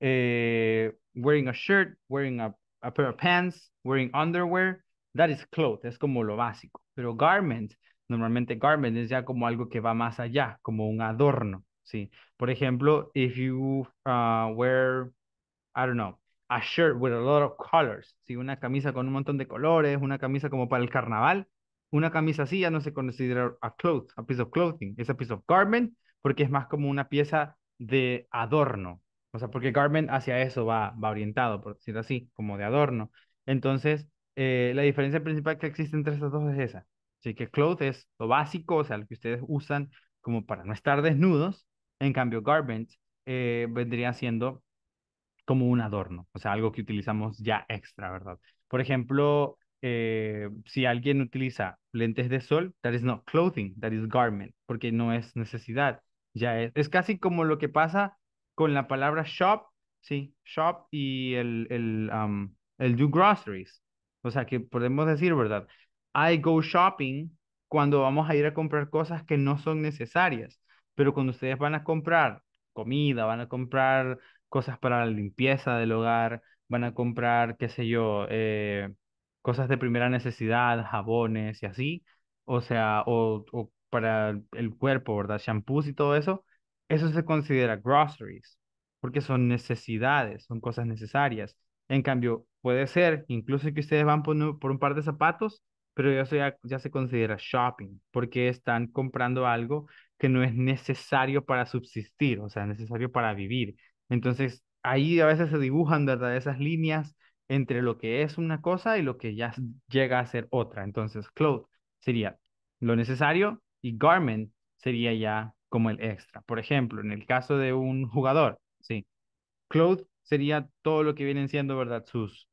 eh, wearing a shirt, wearing a, a pair of pants, wearing underwear, that is cloth, es como lo básico. Pero garment, normalmente garment es ya como algo que va más allá, como un adorno, ¿sí? Por ejemplo, if you uh, wear, I don't know, a shirt with a lot of colors, ¿sí? Una camisa con un montón de colores, una camisa como para el carnaval, una camisa así ya no se considera a cloth, a piece of clothing, es a piece of garment, porque es más como una pieza de adorno, o sea, porque garment hacia eso va, va orientado, por decirlo así, como de adorno. Entonces, eh, la diferencia principal que existe entre estas dos es esa. Así que clothes es lo básico, o sea, lo que ustedes usan como para no estar desnudos. En cambio, garments eh, vendría siendo como un adorno, o sea, algo que utilizamos ya extra, ¿verdad? Por ejemplo, eh, si alguien utiliza lentes de sol, that is not clothing, that is garment, porque no es necesidad, ya es, es casi como lo que pasa con la palabra shop, sí, shop y el, el, el do groceries, o sea, que podemos decir, ¿verdad? I go shopping cuando vamos a ir a comprar cosas que no son necesarias, pero cuando ustedes van a comprar comida, van a comprar cosas para la limpieza del hogar, van a comprar, qué sé yo, eh, cosas de primera necesidad, jabones y así, o sea, o, o para el cuerpo, ¿verdad? Shampoos y todo eso, eso se considera groceries, porque son necesidades, son cosas necesarias. En cambio, Puede ser, incluso que ustedes van por un, par de zapatos, pero eso ya, ya se considera shopping, porque están comprando algo que no es necesario para subsistir, o sea, necesario para vivir. Entonces, ahí a veces se dibujan, ¿verdad? Esas líneas entre lo que es una cosa y lo que ya llega a ser otra. Entonces, clothes sería lo necesario y garment sería ya como el extra. Por ejemplo, en el caso de un jugador, sí, clothes sería todo lo que vienen siendo, ¿verdad? Sus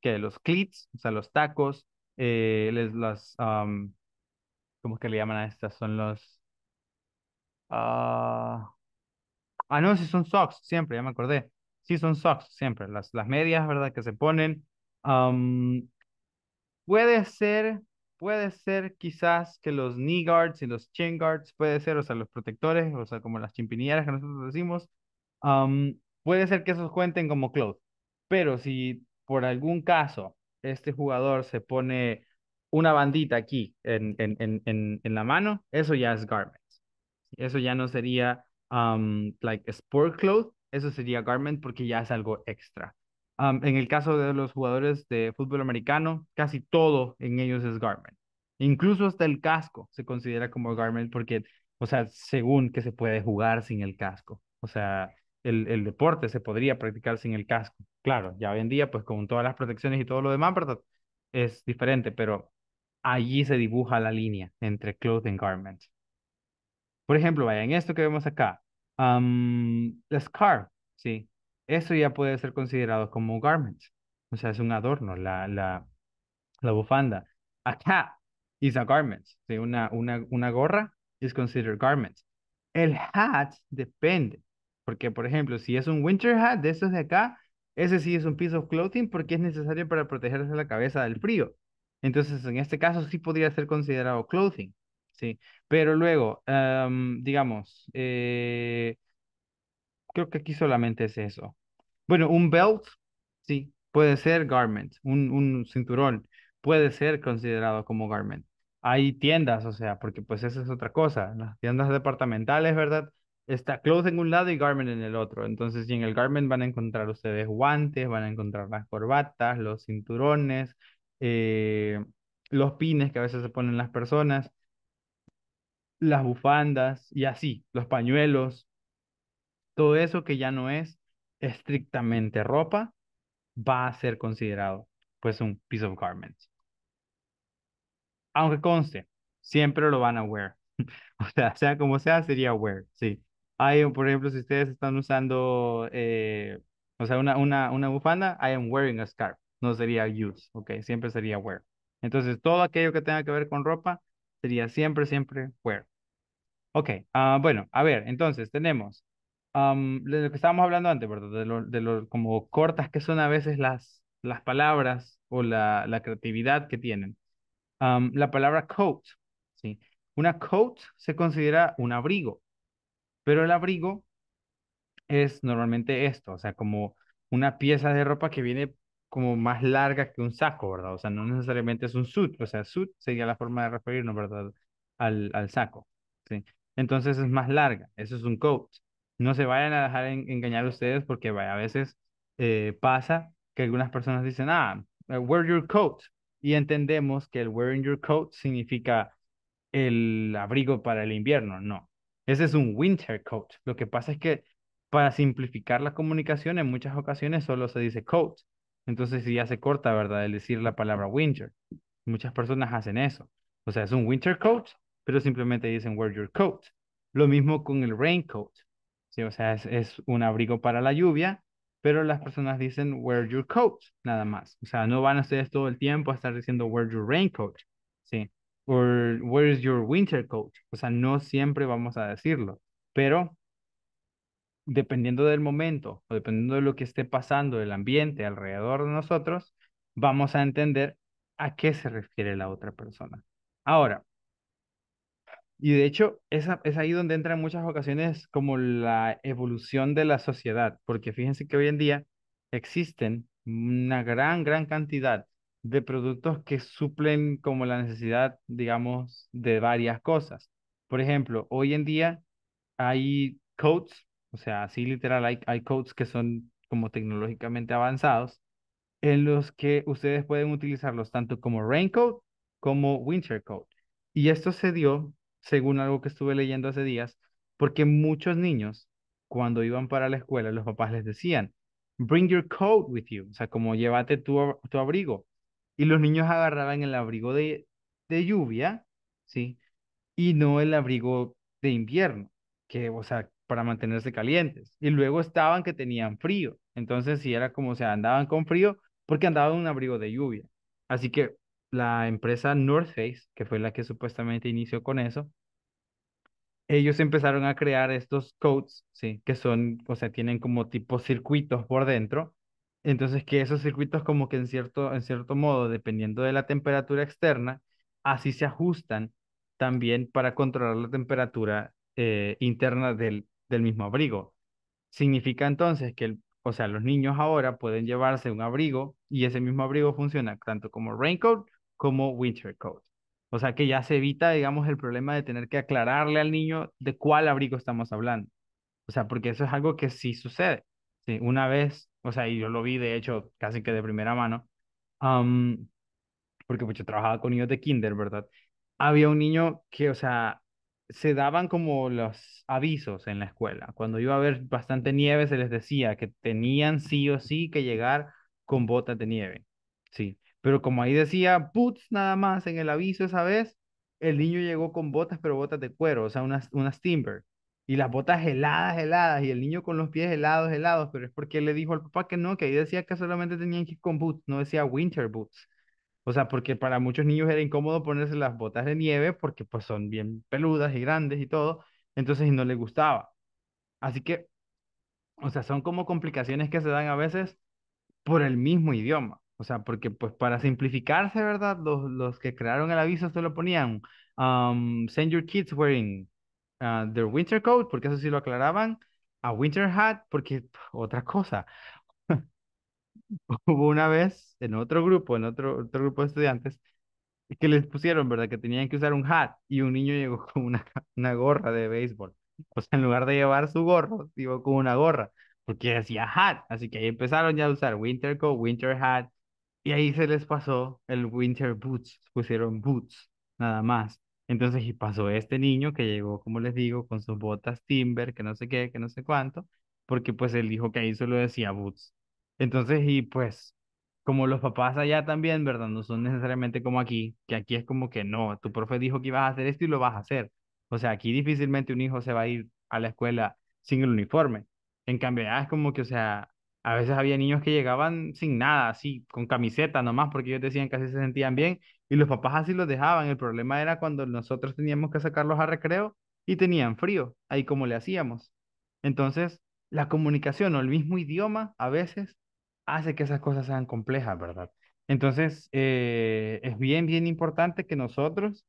que los cleats, o sea, los tacos, eh, les, las, como que le llaman a estas? Son los... Ah, ah no, si son socks, siempre, ya me acordé. Sí son socks, siempre. Las, las medias, ¿verdad? Que se ponen. puede ser, puede ser quizás que los knee guards y los chin guards, puede ser, o sea, los protectores, o sea, como las chimpinilleras que nosotros decimos, puede ser que esos cuenten como clothes. Pero si por algún caso este jugador se pone una bandita aquí en, en, en, la mano, eso ya es garment. Eso ya no sería um, like sport clothes, eso sería garment porque ya es algo extra. Um, en el caso de los jugadores de fútbol americano, casi todo en ellos es garment. Incluso hasta el casco se considera como garment porque, o sea, según que se puede jugar sin el casco. O sea, el, deporte se podría practicar sin el casco. Claro, ya hoy en día, pues con todas las protecciones y todo lo demás, Es diferente, pero allí se dibuja la línea entre clothing garments. Por ejemplo, vaya, en esto que vemos acá, um, la scarf, ¿sí? Eso ya puede ser considerado como garments. O sea, es un adorno, la, la, la bufanda. Acá is a garment, ¿sí? Una, una, una gorra is considered garments. El hat depende. Porque, por ejemplo, si es un winter hat de esos de acá, ese sí es un piece of clothing porque es necesario para protegerse la cabeza del frío. Entonces, en este caso sí podría ser considerado clothing, ¿sí? Pero luego, digamos, eh, creo que aquí solamente es eso. Bueno, un belt, sí, puede ser garment, un, un cinturón puede ser considerado como garment. Hay tiendas, o sea, porque pues esa es otra cosa. Las tiendas departamentales, ¿verdad? está Clothes en un lado y Garment en el otro. Entonces, si en el Garment van a encontrar ustedes guantes, van a encontrar las corbatas, los cinturones, eh, los pines que a veces se ponen las personas, las bufandas y así, los pañuelos. Todo eso que ya no es estrictamente ropa va a ser considerado pues un piece of garment. Aunque conste, siempre lo van a wear. <laughs> O sea, sea como sea, sería wear, sí hay, por ejemplo, si ustedes están usando, eh, o sea, una, una, una bufanda, I am wearing a scarf. No sería use, ¿ok? Siempre sería wear. Entonces, todo aquello que tenga que ver con ropa sería siempre, siempre wear. Ok, ah, bueno, a ver, entonces tenemos lo que estábamos hablando antes, ¿verdad? De lo, de lo como cortas que son a veces las, las palabras o la, la creatividad que tienen. la palabra coat, ¿sí? Una coat se considera un abrigo, pero el abrigo es normalmente esto, o sea, como una pieza de ropa que viene como más larga que un saco, ¿verdad? O sea, no necesariamente es un suit, o sea, suit sería la forma de referirnos, ¿verdad? Al, al saco, ¿sí? Entonces es más larga, eso es un coat. No se vayan a dejar engañar ustedes porque a veces eh, pasa que algunas personas dicen, ah, eh, wear your coat. Y entendemos que el wearing your coat significa el abrigo para el invierno. No, ese es un winter coat. Lo que pasa es que para simplificar la comunicación en muchas ocasiones solo se dice coat. Entonces ya se corta, ¿verdad? El decir la palabra winter. Muchas personas hacen eso. O sea, es un winter coat, pero simplemente dicen wear your coat. Lo mismo con el raincoat. ¿sí? O sea, es, un abrigo para la lluvia, pero las personas dicen wear your coat, nada más. O sea, no van a ustedes todo el tiempo a estar diciendo wear your raincoat. Sí or where is your winter coat? O sea, no siempre vamos a decirlo, pero dependiendo del momento o dependiendo de lo que esté pasando, el ambiente alrededor de nosotros, vamos a entender a qué se refiere la otra persona. Ahora, y de hecho, es, es ahí donde entra muchas ocasiones como la evolución de la sociedad, porque fíjense que hoy en día existen una gran, gran cantidad de productos que suplen como la necesidad, digamos, de varias cosas. Por ejemplo, hoy en día hay coats, o sea, así literal, hay, hay codes que son como tecnológicamente avanzados, en los que ustedes pueden utilizarlos tanto como raincoat como winter coat. Y esto se dio, según algo que estuve leyendo hace días, porque muchos niños, cuando iban para la escuela, los papás les decían, bring your coat with you, o sea, como llévate tu abrigo y los niños agarraban el abrigo de, lluvia, ¿sí? Y no el abrigo de invierno, que, o sea, para mantenerse calientes. Y luego estaban que tenían frío. Entonces, si era como, o sea, andaban con frío porque andaban en un abrigo de lluvia. Así que la empresa North Face, que fue la que supuestamente inició con eso, ellos empezaron a crear estos coats, ¿sí? Que son, o sea, tienen como tipo circuitos por dentro entonces, que esos circuitos como que en cierto, en cierto modo, dependiendo de la temperatura externa, así se ajustan también para controlar la temperatura eh, interna del, del mismo abrigo. Significa entonces que, o sea, los niños ahora pueden llevarse un abrigo y ese mismo abrigo funciona tanto como raincoat como winter coat. O sea que ya se evita, digamos, el problema de tener que aclararle al niño de cuál abrigo estamos hablando. O sea, porque eso es algo que sí sucede. ¿sí? Una vez o sea, y yo lo vi, de hecho, casi que de primera mano. porque pues yo trabajaba con niños de kinder, ¿verdad? Había un niño que, o sea, se daban como los avisos en la escuela. Cuando iba a haber bastante nieve, se les decía que tenían sí o sí que llegar con botas de nieve. Sí, pero como ahí decía puts, nada más en el aviso esa vez, el niño llegó con botas, pero botas de cuero, o sea, unas, unas timber y las botas heladas, heladas, y el niño con los pies helados, helados, pero es porque le dijo al papá que no, que ahí decía que solamente tenían que ir con boots, no decía winter boots. O sea, porque para muchos niños era incómodo ponerse las botas de nieve porque pues son bien peludas y grandes y todo, entonces no le gustaba. Así que, o sea, son como complicaciones que se dan a veces por el mismo idioma. O sea, porque pues para simplificarse, ¿verdad? Los, los que crearon el aviso se lo ponían, um, send your kids wearing uh, ah, their winter coat, porque eso sí lo aclaraban, a winter hat, porque otra cosa. <laughs> Hubo una vez en otro grupo, en otro, otro grupo de estudiantes, que les pusieron, ¿verdad? Que tenían que usar un hat y un niño llegó con una, <laughs> una gorra de béisbol. O sea, en lugar de llevar su gorro, llegó con una gorra, porque decía hat. Así que ahí empezaron ya a usar winter coat, winter hat, y ahí se les pasó el winter boots, pusieron boots, nada más. Entonces, y pasó este niño que llegó, como les digo, con sus botas Timber, que no sé qué, que no sé cuánto, porque pues él hijo que ahí solo decía Boots. Entonces, y pues, como los papás allá también, ¿verdad? No son necesariamente como aquí, que aquí es como que no, tu profe dijo que ibas a hacer esto y lo vas a hacer. O sea, aquí difícilmente un hijo se va a ir a la escuela sin el uniforme. En cambio, es como que, o sea, a veces había niños que llegaban sin nada, así, con camiseta nomás, porque ellos decían que así se sentían bien, y los papás así los dejaban. El problema era cuando nosotros teníamos que sacarlos a recreo y tenían frío. Ahí como le hacíamos. Entonces, la comunicación o el mismo idioma a veces hace que esas cosas sean complejas, ¿verdad? Entonces, eh, es bien, bien importante que nosotros,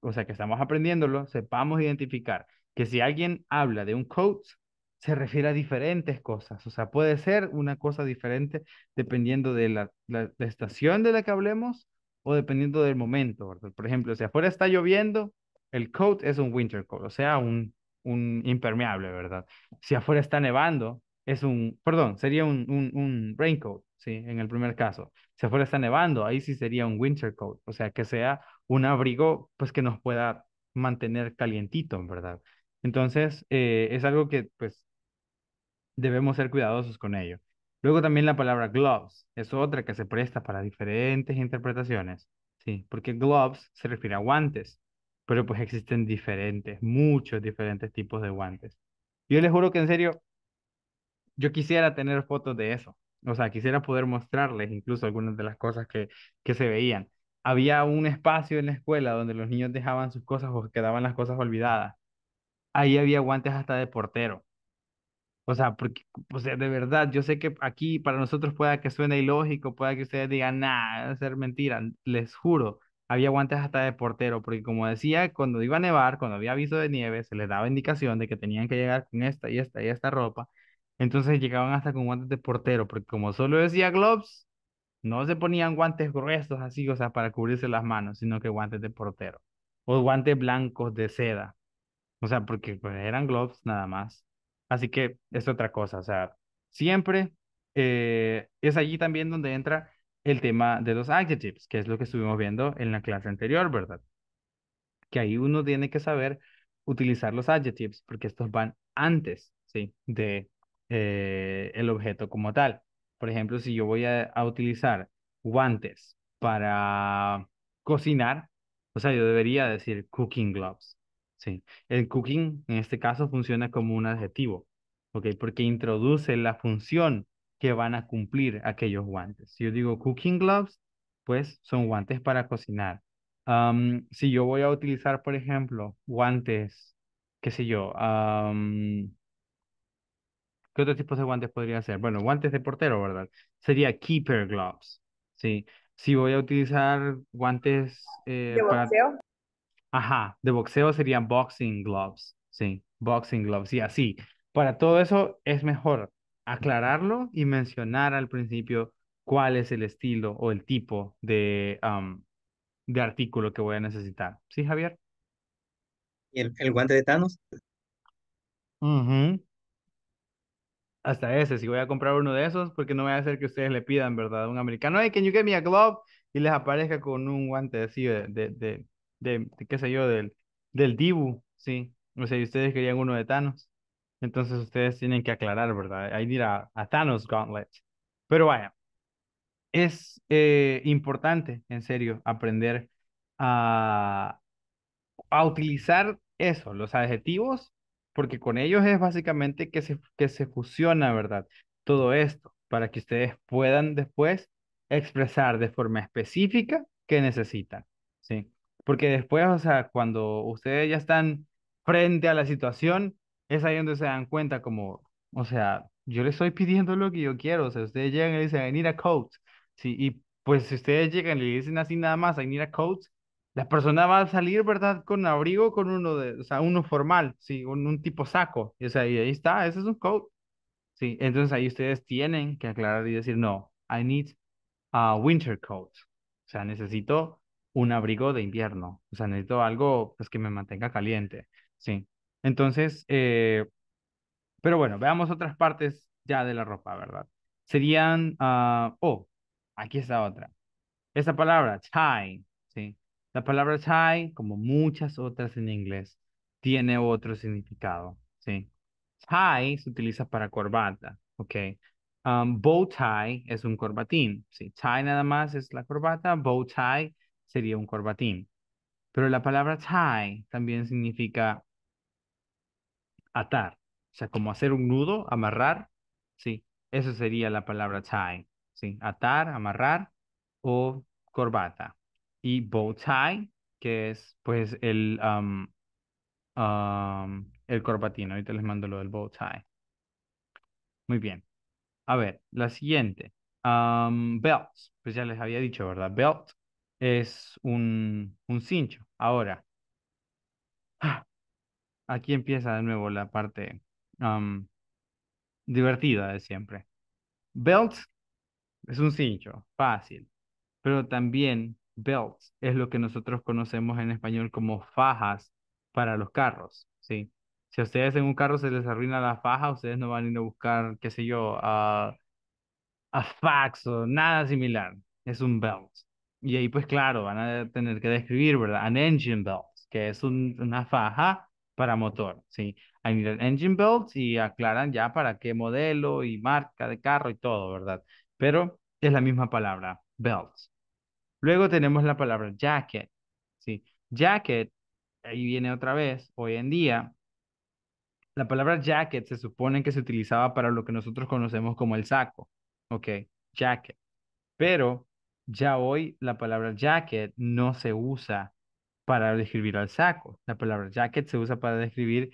o sea, que estamos aprendiéndolo, sepamos identificar que si alguien habla de un coach, se refiere a diferentes cosas. O sea, puede ser una cosa diferente dependiendo de la, estación de la que hablemos o dependiendo del momento, Por ejemplo, si afuera está lloviendo, el coat es un winter coat, o sea, un, un impermeable, ¿verdad? Si afuera está nevando, es un, perdón, sería un, un, raincoat, ¿sí? En el primer caso. Si afuera está nevando, ahí sí sería un winter coat, o sea, que sea un abrigo, pues que nos pueda mantener calientito, ¿verdad? Entonces, eh, es algo que, pues, debemos ser cuidadosos con ello. Luego también la palabra gloves es otra que se presta para diferentes interpretaciones, ¿sí? Porque gloves se refiere a guantes, pero pues existen diferentes, muchos diferentes tipos de guantes. Yo les juro que en serio, yo quisiera tener fotos de eso. O sea, quisiera poder mostrarles incluso algunas de las cosas que, que se veían. Había un espacio en la escuela donde los niños dejaban sus cosas o quedaban las cosas olvidadas. Ahí había guantes hasta de portero. O sea, porque, o sea, de verdad, yo sé que aquí para nosotros pueda que suene ilógico, pueda que ustedes digan, nada, ser mentira, les juro, había guantes hasta de portero, porque como decía, cuando iba a nevar, cuando había aviso de nieve, se les daba indicación de que tenían que llegar con esta y esta y esta ropa, entonces llegaban hasta con guantes de portero, porque como solo decía gloves, no se ponían guantes gruesos así, o sea, para cubrirse las manos, sino que guantes de portero, o guantes blancos de seda, o sea, porque pues, eran gloves nada más. Así que es otra cosa, o sea, siempre eh, es allí también donde entra el tema de los adjectives, que es lo que estuvimos viendo en la clase anterior, ¿verdad? Que ahí uno tiene que saber utilizar los adjectives, porque estos van antes, ¿sí? De eh, el objeto como tal. Por ejemplo, si yo voy a, a utilizar guantes para cocinar, o sea, yo debería decir cooking gloves, Sí, el cooking en este caso funciona como un adjetivo, ¿ok? Porque introduce la función que van a cumplir aquellos guantes. Si yo digo cooking gloves, pues son guantes para cocinar. si yo voy a utilizar, por ejemplo, guantes, qué sé yo, ¿qué otro tipo de guantes podría ser? Bueno, guantes de portero, ¿verdad? Sería keeper gloves, ¿sí? Si voy a utilizar guantes eh, Ajá, de boxeo serían boxing gloves, sí, boxing gloves, y así. Para todo eso es mejor aclararlo y mencionar al principio cuál es el estilo o el tipo de, de artículo que voy a necesitar. ¿Sí, Javier? ¿Y el, guante de Thanos? Hasta ese, si voy a comprar uno de esos, porque no voy a hacer que ustedes le pidan, ¿verdad? Un americano, hey, can you get me a glove? Y les aparezca con un guante así de, de, de de, qué sé yo, del, del Dibu, ¿sí? O sea, y ustedes querían uno de Thanos. Entonces ustedes tienen que aclarar, ¿verdad? Ahí dirá a, Thanos Gauntlet. Pero vaya, es eh, importante, en serio, aprender a, a utilizar eso, los adjetivos, porque con ellos es básicamente que se, que se fusiona, ¿verdad? Todo esto, para que ustedes puedan después expresar de forma específica qué necesitan, ¿sí? Porque después, o sea, cuando ustedes ya están frente a la situación, es ahí donde se dan cuenta como, o sea, yo les estoy pidiendo lo que yo quiero, o sea, ustedes llegan y dicen, I need a coach, sí, y pues si ustedes llegan y le dicen así nada más, I need a coach, la persona va a salir, ¿verdad? Con abrigo, con uno de, o sea, uno formal, sí, un, un tipo saco, y, o sea, y ahí está, ese es un coat. sí, entonces ahí ustedes tienen que aclarar y decir, no, I need a winter coat, o sea, necesito un abrigo de invierno. O sea, necesito algo pues, que me mantenga caliente. Sí. Entonces, eh, pero bueno, veamos otras partes ya de la ropa, ¿verdad? Serían, ah, oh, aquí está otra. Esa palabra, tie, ¿sí? La palabra tie, como muchas otras en inglés, tiene otro significado, ¿sí? Tie se utiliza para corbata, ¿ok? Um, bow tie es un corbatín, ¿sí? Tie nada más es la corbata, bow tie sería un corbatín. Pero la palabra tie también significa atar. O sea, como hacer un nudo, amarrar, sí. Eso sería la palabra tie, sí. Atar, amarrar o corbata. Y bow tie, que es pues el, el corbatín. Ahorita les mando lo del bow tie. Muy bien. A ver, la siguiente. belt. Pues ya les había dicho, ¿verdad? Belt es un, un cincho. Ahora, ¡ah! aquí empieza de nuevo la parte divertida de siempre. Belt es un cincho, fácil, pero también belts es lo que nosotros conocemos en español como fajas para los carros, ¿sí? Si a ustedes en un carro se les arruina la faja, ustedes no van a ir a buscar, qué sé yo, a, a fax o nada similar. Es un belt. Y ahí, pues claro, van a tener que describir, ¿verdad? An engine belt, que es una faja para motor, ¿sí? I need engine belt y aclaran ya para qué modelo y marca de carro y todo, ¿verdad? Pero es la misma palabra, belts Luego tenemos la palabra jacket, ¿sí? Jacket, ahí viene otra vez, hoy en día, la palabra jacket se supone que se utilizaba para lo que nosotros conocemos como el saco, ¿ok? Jacket. Pero ya hoy la palabra jacket no se usa para describir al saco. La palabra jacket se usa para describir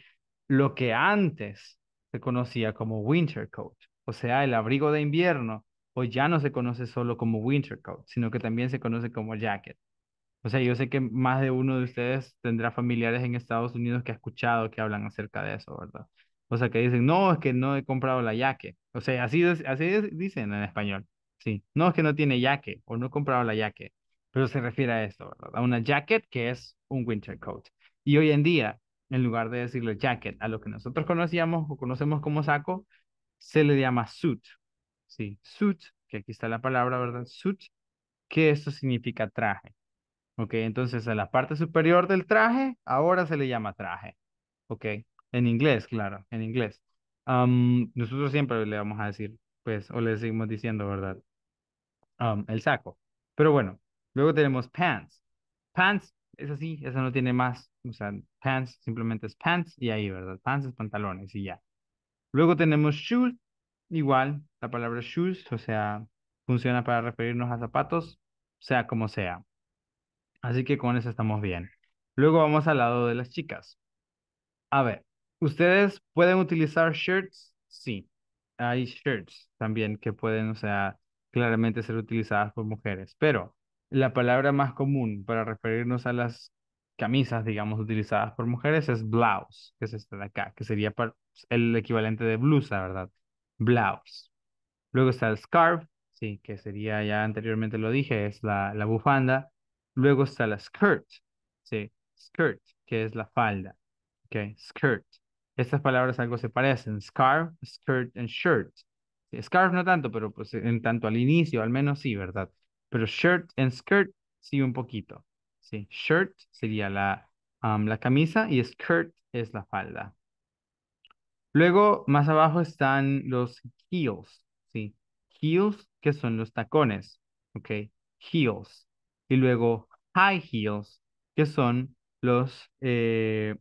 lo que antes se conocía como winter coat, o sea, el abrigo de invierno, hoy ya no se conoce solo como winter coat, sino que también se conoce como jacket. O sea, yo sé que más de uno de ustedes tendrá familiares en Estados Unidos que ha escuchado que hablan acerca de eso, ¿verdad? O sea, que dicen, no, es que no he comprado la jacket. O sea, así, así dicen en español no es que no tiene jaque o no he la jaque pero se refiere a esto, ¿verdad? A una jacket que es un winter coat. Y hoy en día, en lugar de decirle jacket a lo que nosotros conocíamos o conocemos como saco, se le llama suit. Sí, suit, que aquí está la palabra, ¿verdad? Suit, que esto significa traje. Ok, entonces a la parte superior del traje, ahora se le llama traje. Ok, en inglés, claro, en inglés. nosotros siempre le vamos a decir, pues, o le seguimos diciendo, ¿verdad? um, el saco. Pero bueno, luego tenemos pants. Pants es así, eso no tiene más, o sea, pants simplemente es pants y ahí, ¿verdad? Pants es pantalones y ya. Luego tenemos shoes, igual, la palabra shoes, o sea, funciona para referirnos a zapatos, sea como sea. Así que con eso estamos bien. Luego vamos al lado de las chicas. A ver, ¿ustedes pueden utilizar shirts? Sí, hay shirts también que pueden, o sea, claramente ser utilizadas por mujeres, pero la palabra más común para referirnos a las camisas, digamos, utilizadas por mujeres es blouse, que es esta de acá, que sería el equivalente de blusa, ¿verdad? Blouse. Luego está el scarf, sí, que sería, ya anteriormente lo dije, es la, bufanda. Luego está la skirt, sí, skirt, que es la falda, skirt. Estas palabras algo se parecen, scarf, skirt and shirt. Scarf no tanto, pero pues en tanto al inicio, al menos sí, ¿verdad? Pero shirt and skirt sí un poquito. Sí, shirt sería la, la camisa y skirt es la falda. Luego, más abajo están los heels, ¿sí? Heels, que son los tacones, ¿ok? Heels. Y luego high heels, que son los eh,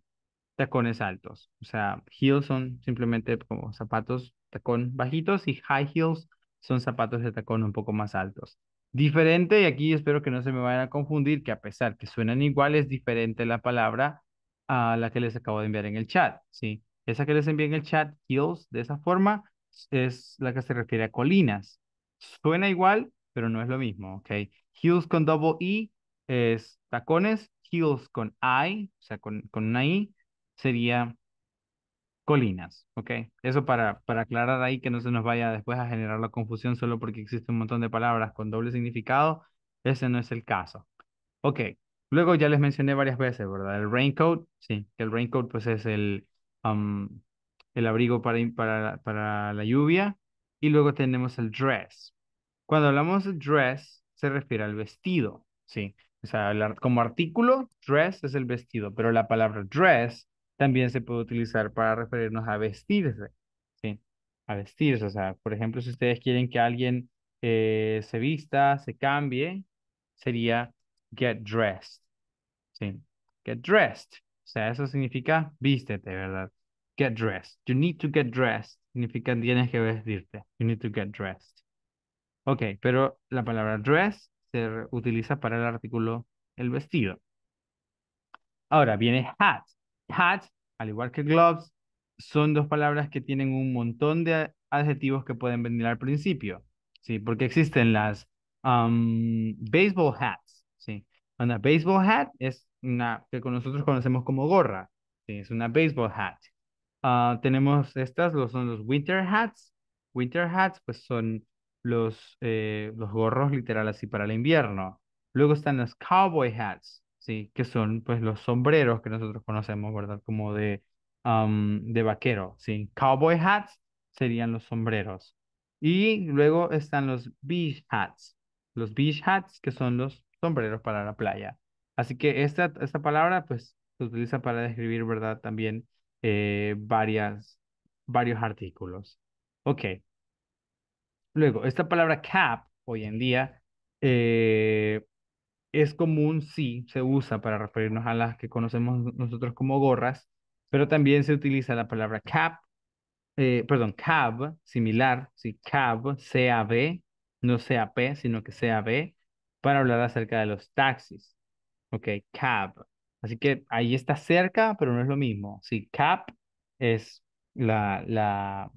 tacones altos. O sea, heels son simplemente como zapatos tacón bajitos y high heels son zapatos de tacón un poco más altos. Diferente, y aquí espero que no se me vayan a confundir, que a pesar que suenan iguales, diferente la palabra a la que les acabo de enviar en el chat, ¿sí? Esa que les envié en el chat, heels, de esa forma, es la que se refiere a colinas. Suena igual, pero no es lo mismo, ¿ok? Heels con doble I e es tacones, heels con I, o sea, con, con una I, sería colinas, ¿ok? Eso para, para aclarar ahí que no se nos vaya después a generar la confusión solo porque existe un montón de palabras con doble significado, ese no es el caso. Ok, luego ya les mencioné varias veces, ¿verdad? El raincoat, sí, que el raincoat pues es el, el abrigo para, para, para la lluvia. Y luego tenemos el dress. Cuando hablamos de dress, se refiere al vestido, ¿sí? O sea, como artículo, dress es el vestido, pero la palabra dress también se puede utilizar para referirnos a vestirse, ¿sí? A vestirse, o sea, por ejemplo, si ustedes quieren que alguien eh, se vista, se cambie, sería get dressed, Get dressed, o sea, eso significa vístete, ¿verdad? Get dressed, you need to get dressed, significa tienes que vestirte, you need to get dressed. Ok, pero la palabra dress se utiliza para el artículo el vestido. Ahora viene hat, Hat, al igual que gloves, son dos palabras que tienen un montón de adjetivos que pueden venir al principio, ¿sí? Porque existen las baseball hats, ¿sí? Una baseball hat es una que nosotros conocemos como gorra, Es una baseball hat. Ah, tenemos estas, los, son los winter hats. Winter hats, pues son los, eh, los gorros literal así para el invierno. Luego están los cowboy hats, ¿sí? Que son pues los sombreros que nosotros conocemos, ¿verdad? Como de, de vaquero, ¿sí? Cowboy hats serían los sombreros. Y luego están los beach hats, los beach hats que son los sombreros para la playa. Así que esta, esta palabra pues se utiliza para describir, ¿verdad? También eh, varias, varios artículos. Ok. Luego, esta palabra cap hoy en día eh, es común, sí, se usa para referirnos a las que conocemos nosotros como gorras, pero también se utiliza la palabra cap, eh, perdón, cab, similar, sí, cab, C-A-B, no C-A-P, sino que C-A-B, para hablar acerca de los taxis. Ok, cab. Así que ahí está cerca, pero no es lo mismo. si cap es la, la,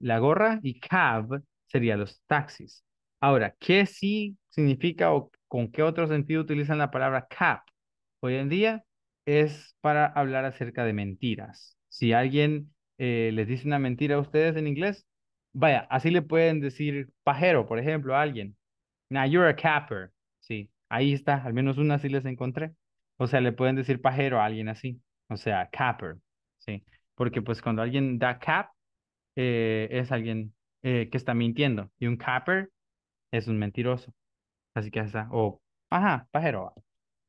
la gorra y cab sería los taxis. Ahora, ¿qué sí significa o ¿Con qué otro sentido utilizan la palabra cap? Hoy en día es para hablar acerca de mentiras. Si alguien eh, les dice una mentira a ustedes en inglés, vaya, así le pueden decir pajero, por ejemplo, a alguien. Now you're a capper. Sí, ahí está, al menos una sí les encontré. O sea, le pueden decir pajero a alguien así. O sea, capper. Sí, porque pues cuando alguien da cap, eh, es alguien eh, que está mintiendo. Y un capper es un mentiroso. Así que esa, O, ajá, pajero.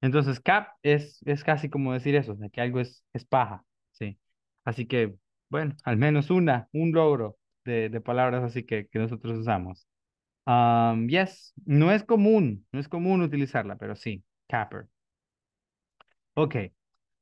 Entonces, cap es, es casi como decir eso, de que algo es, es paja. Sí. Así que, bueno, al menos una, un logro de, palabras así que, que nosotros usamos. Um, yes, no es común, no es común utilizarla, pero sí, capper. Okay,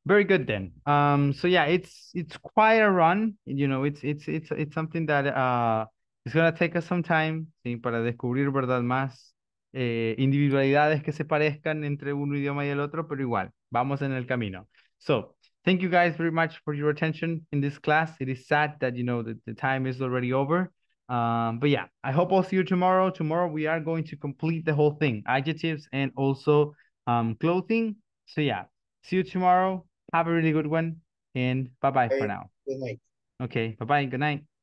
very good then. Um, so yeah, it's it's quite a run. You know, it's it's it's it's something that uh going to take us some time, sí, para descubrir verdad más eh, individualidades que se parezcan entre un idioma y el otro, pero igual, vamos en el camino. So, thank you guys very much for your attention in this class. It is sad that, you know, that the time is already over. Um, but yeah, I hope I'll see you tomorrow. Tomorrow we are going to complete the whole thing, adjectives and also um, clothing. So yeah, see you tomorrow. Have a really good one and bye-bye for now. Good night. Okay, bye-bye. Good night.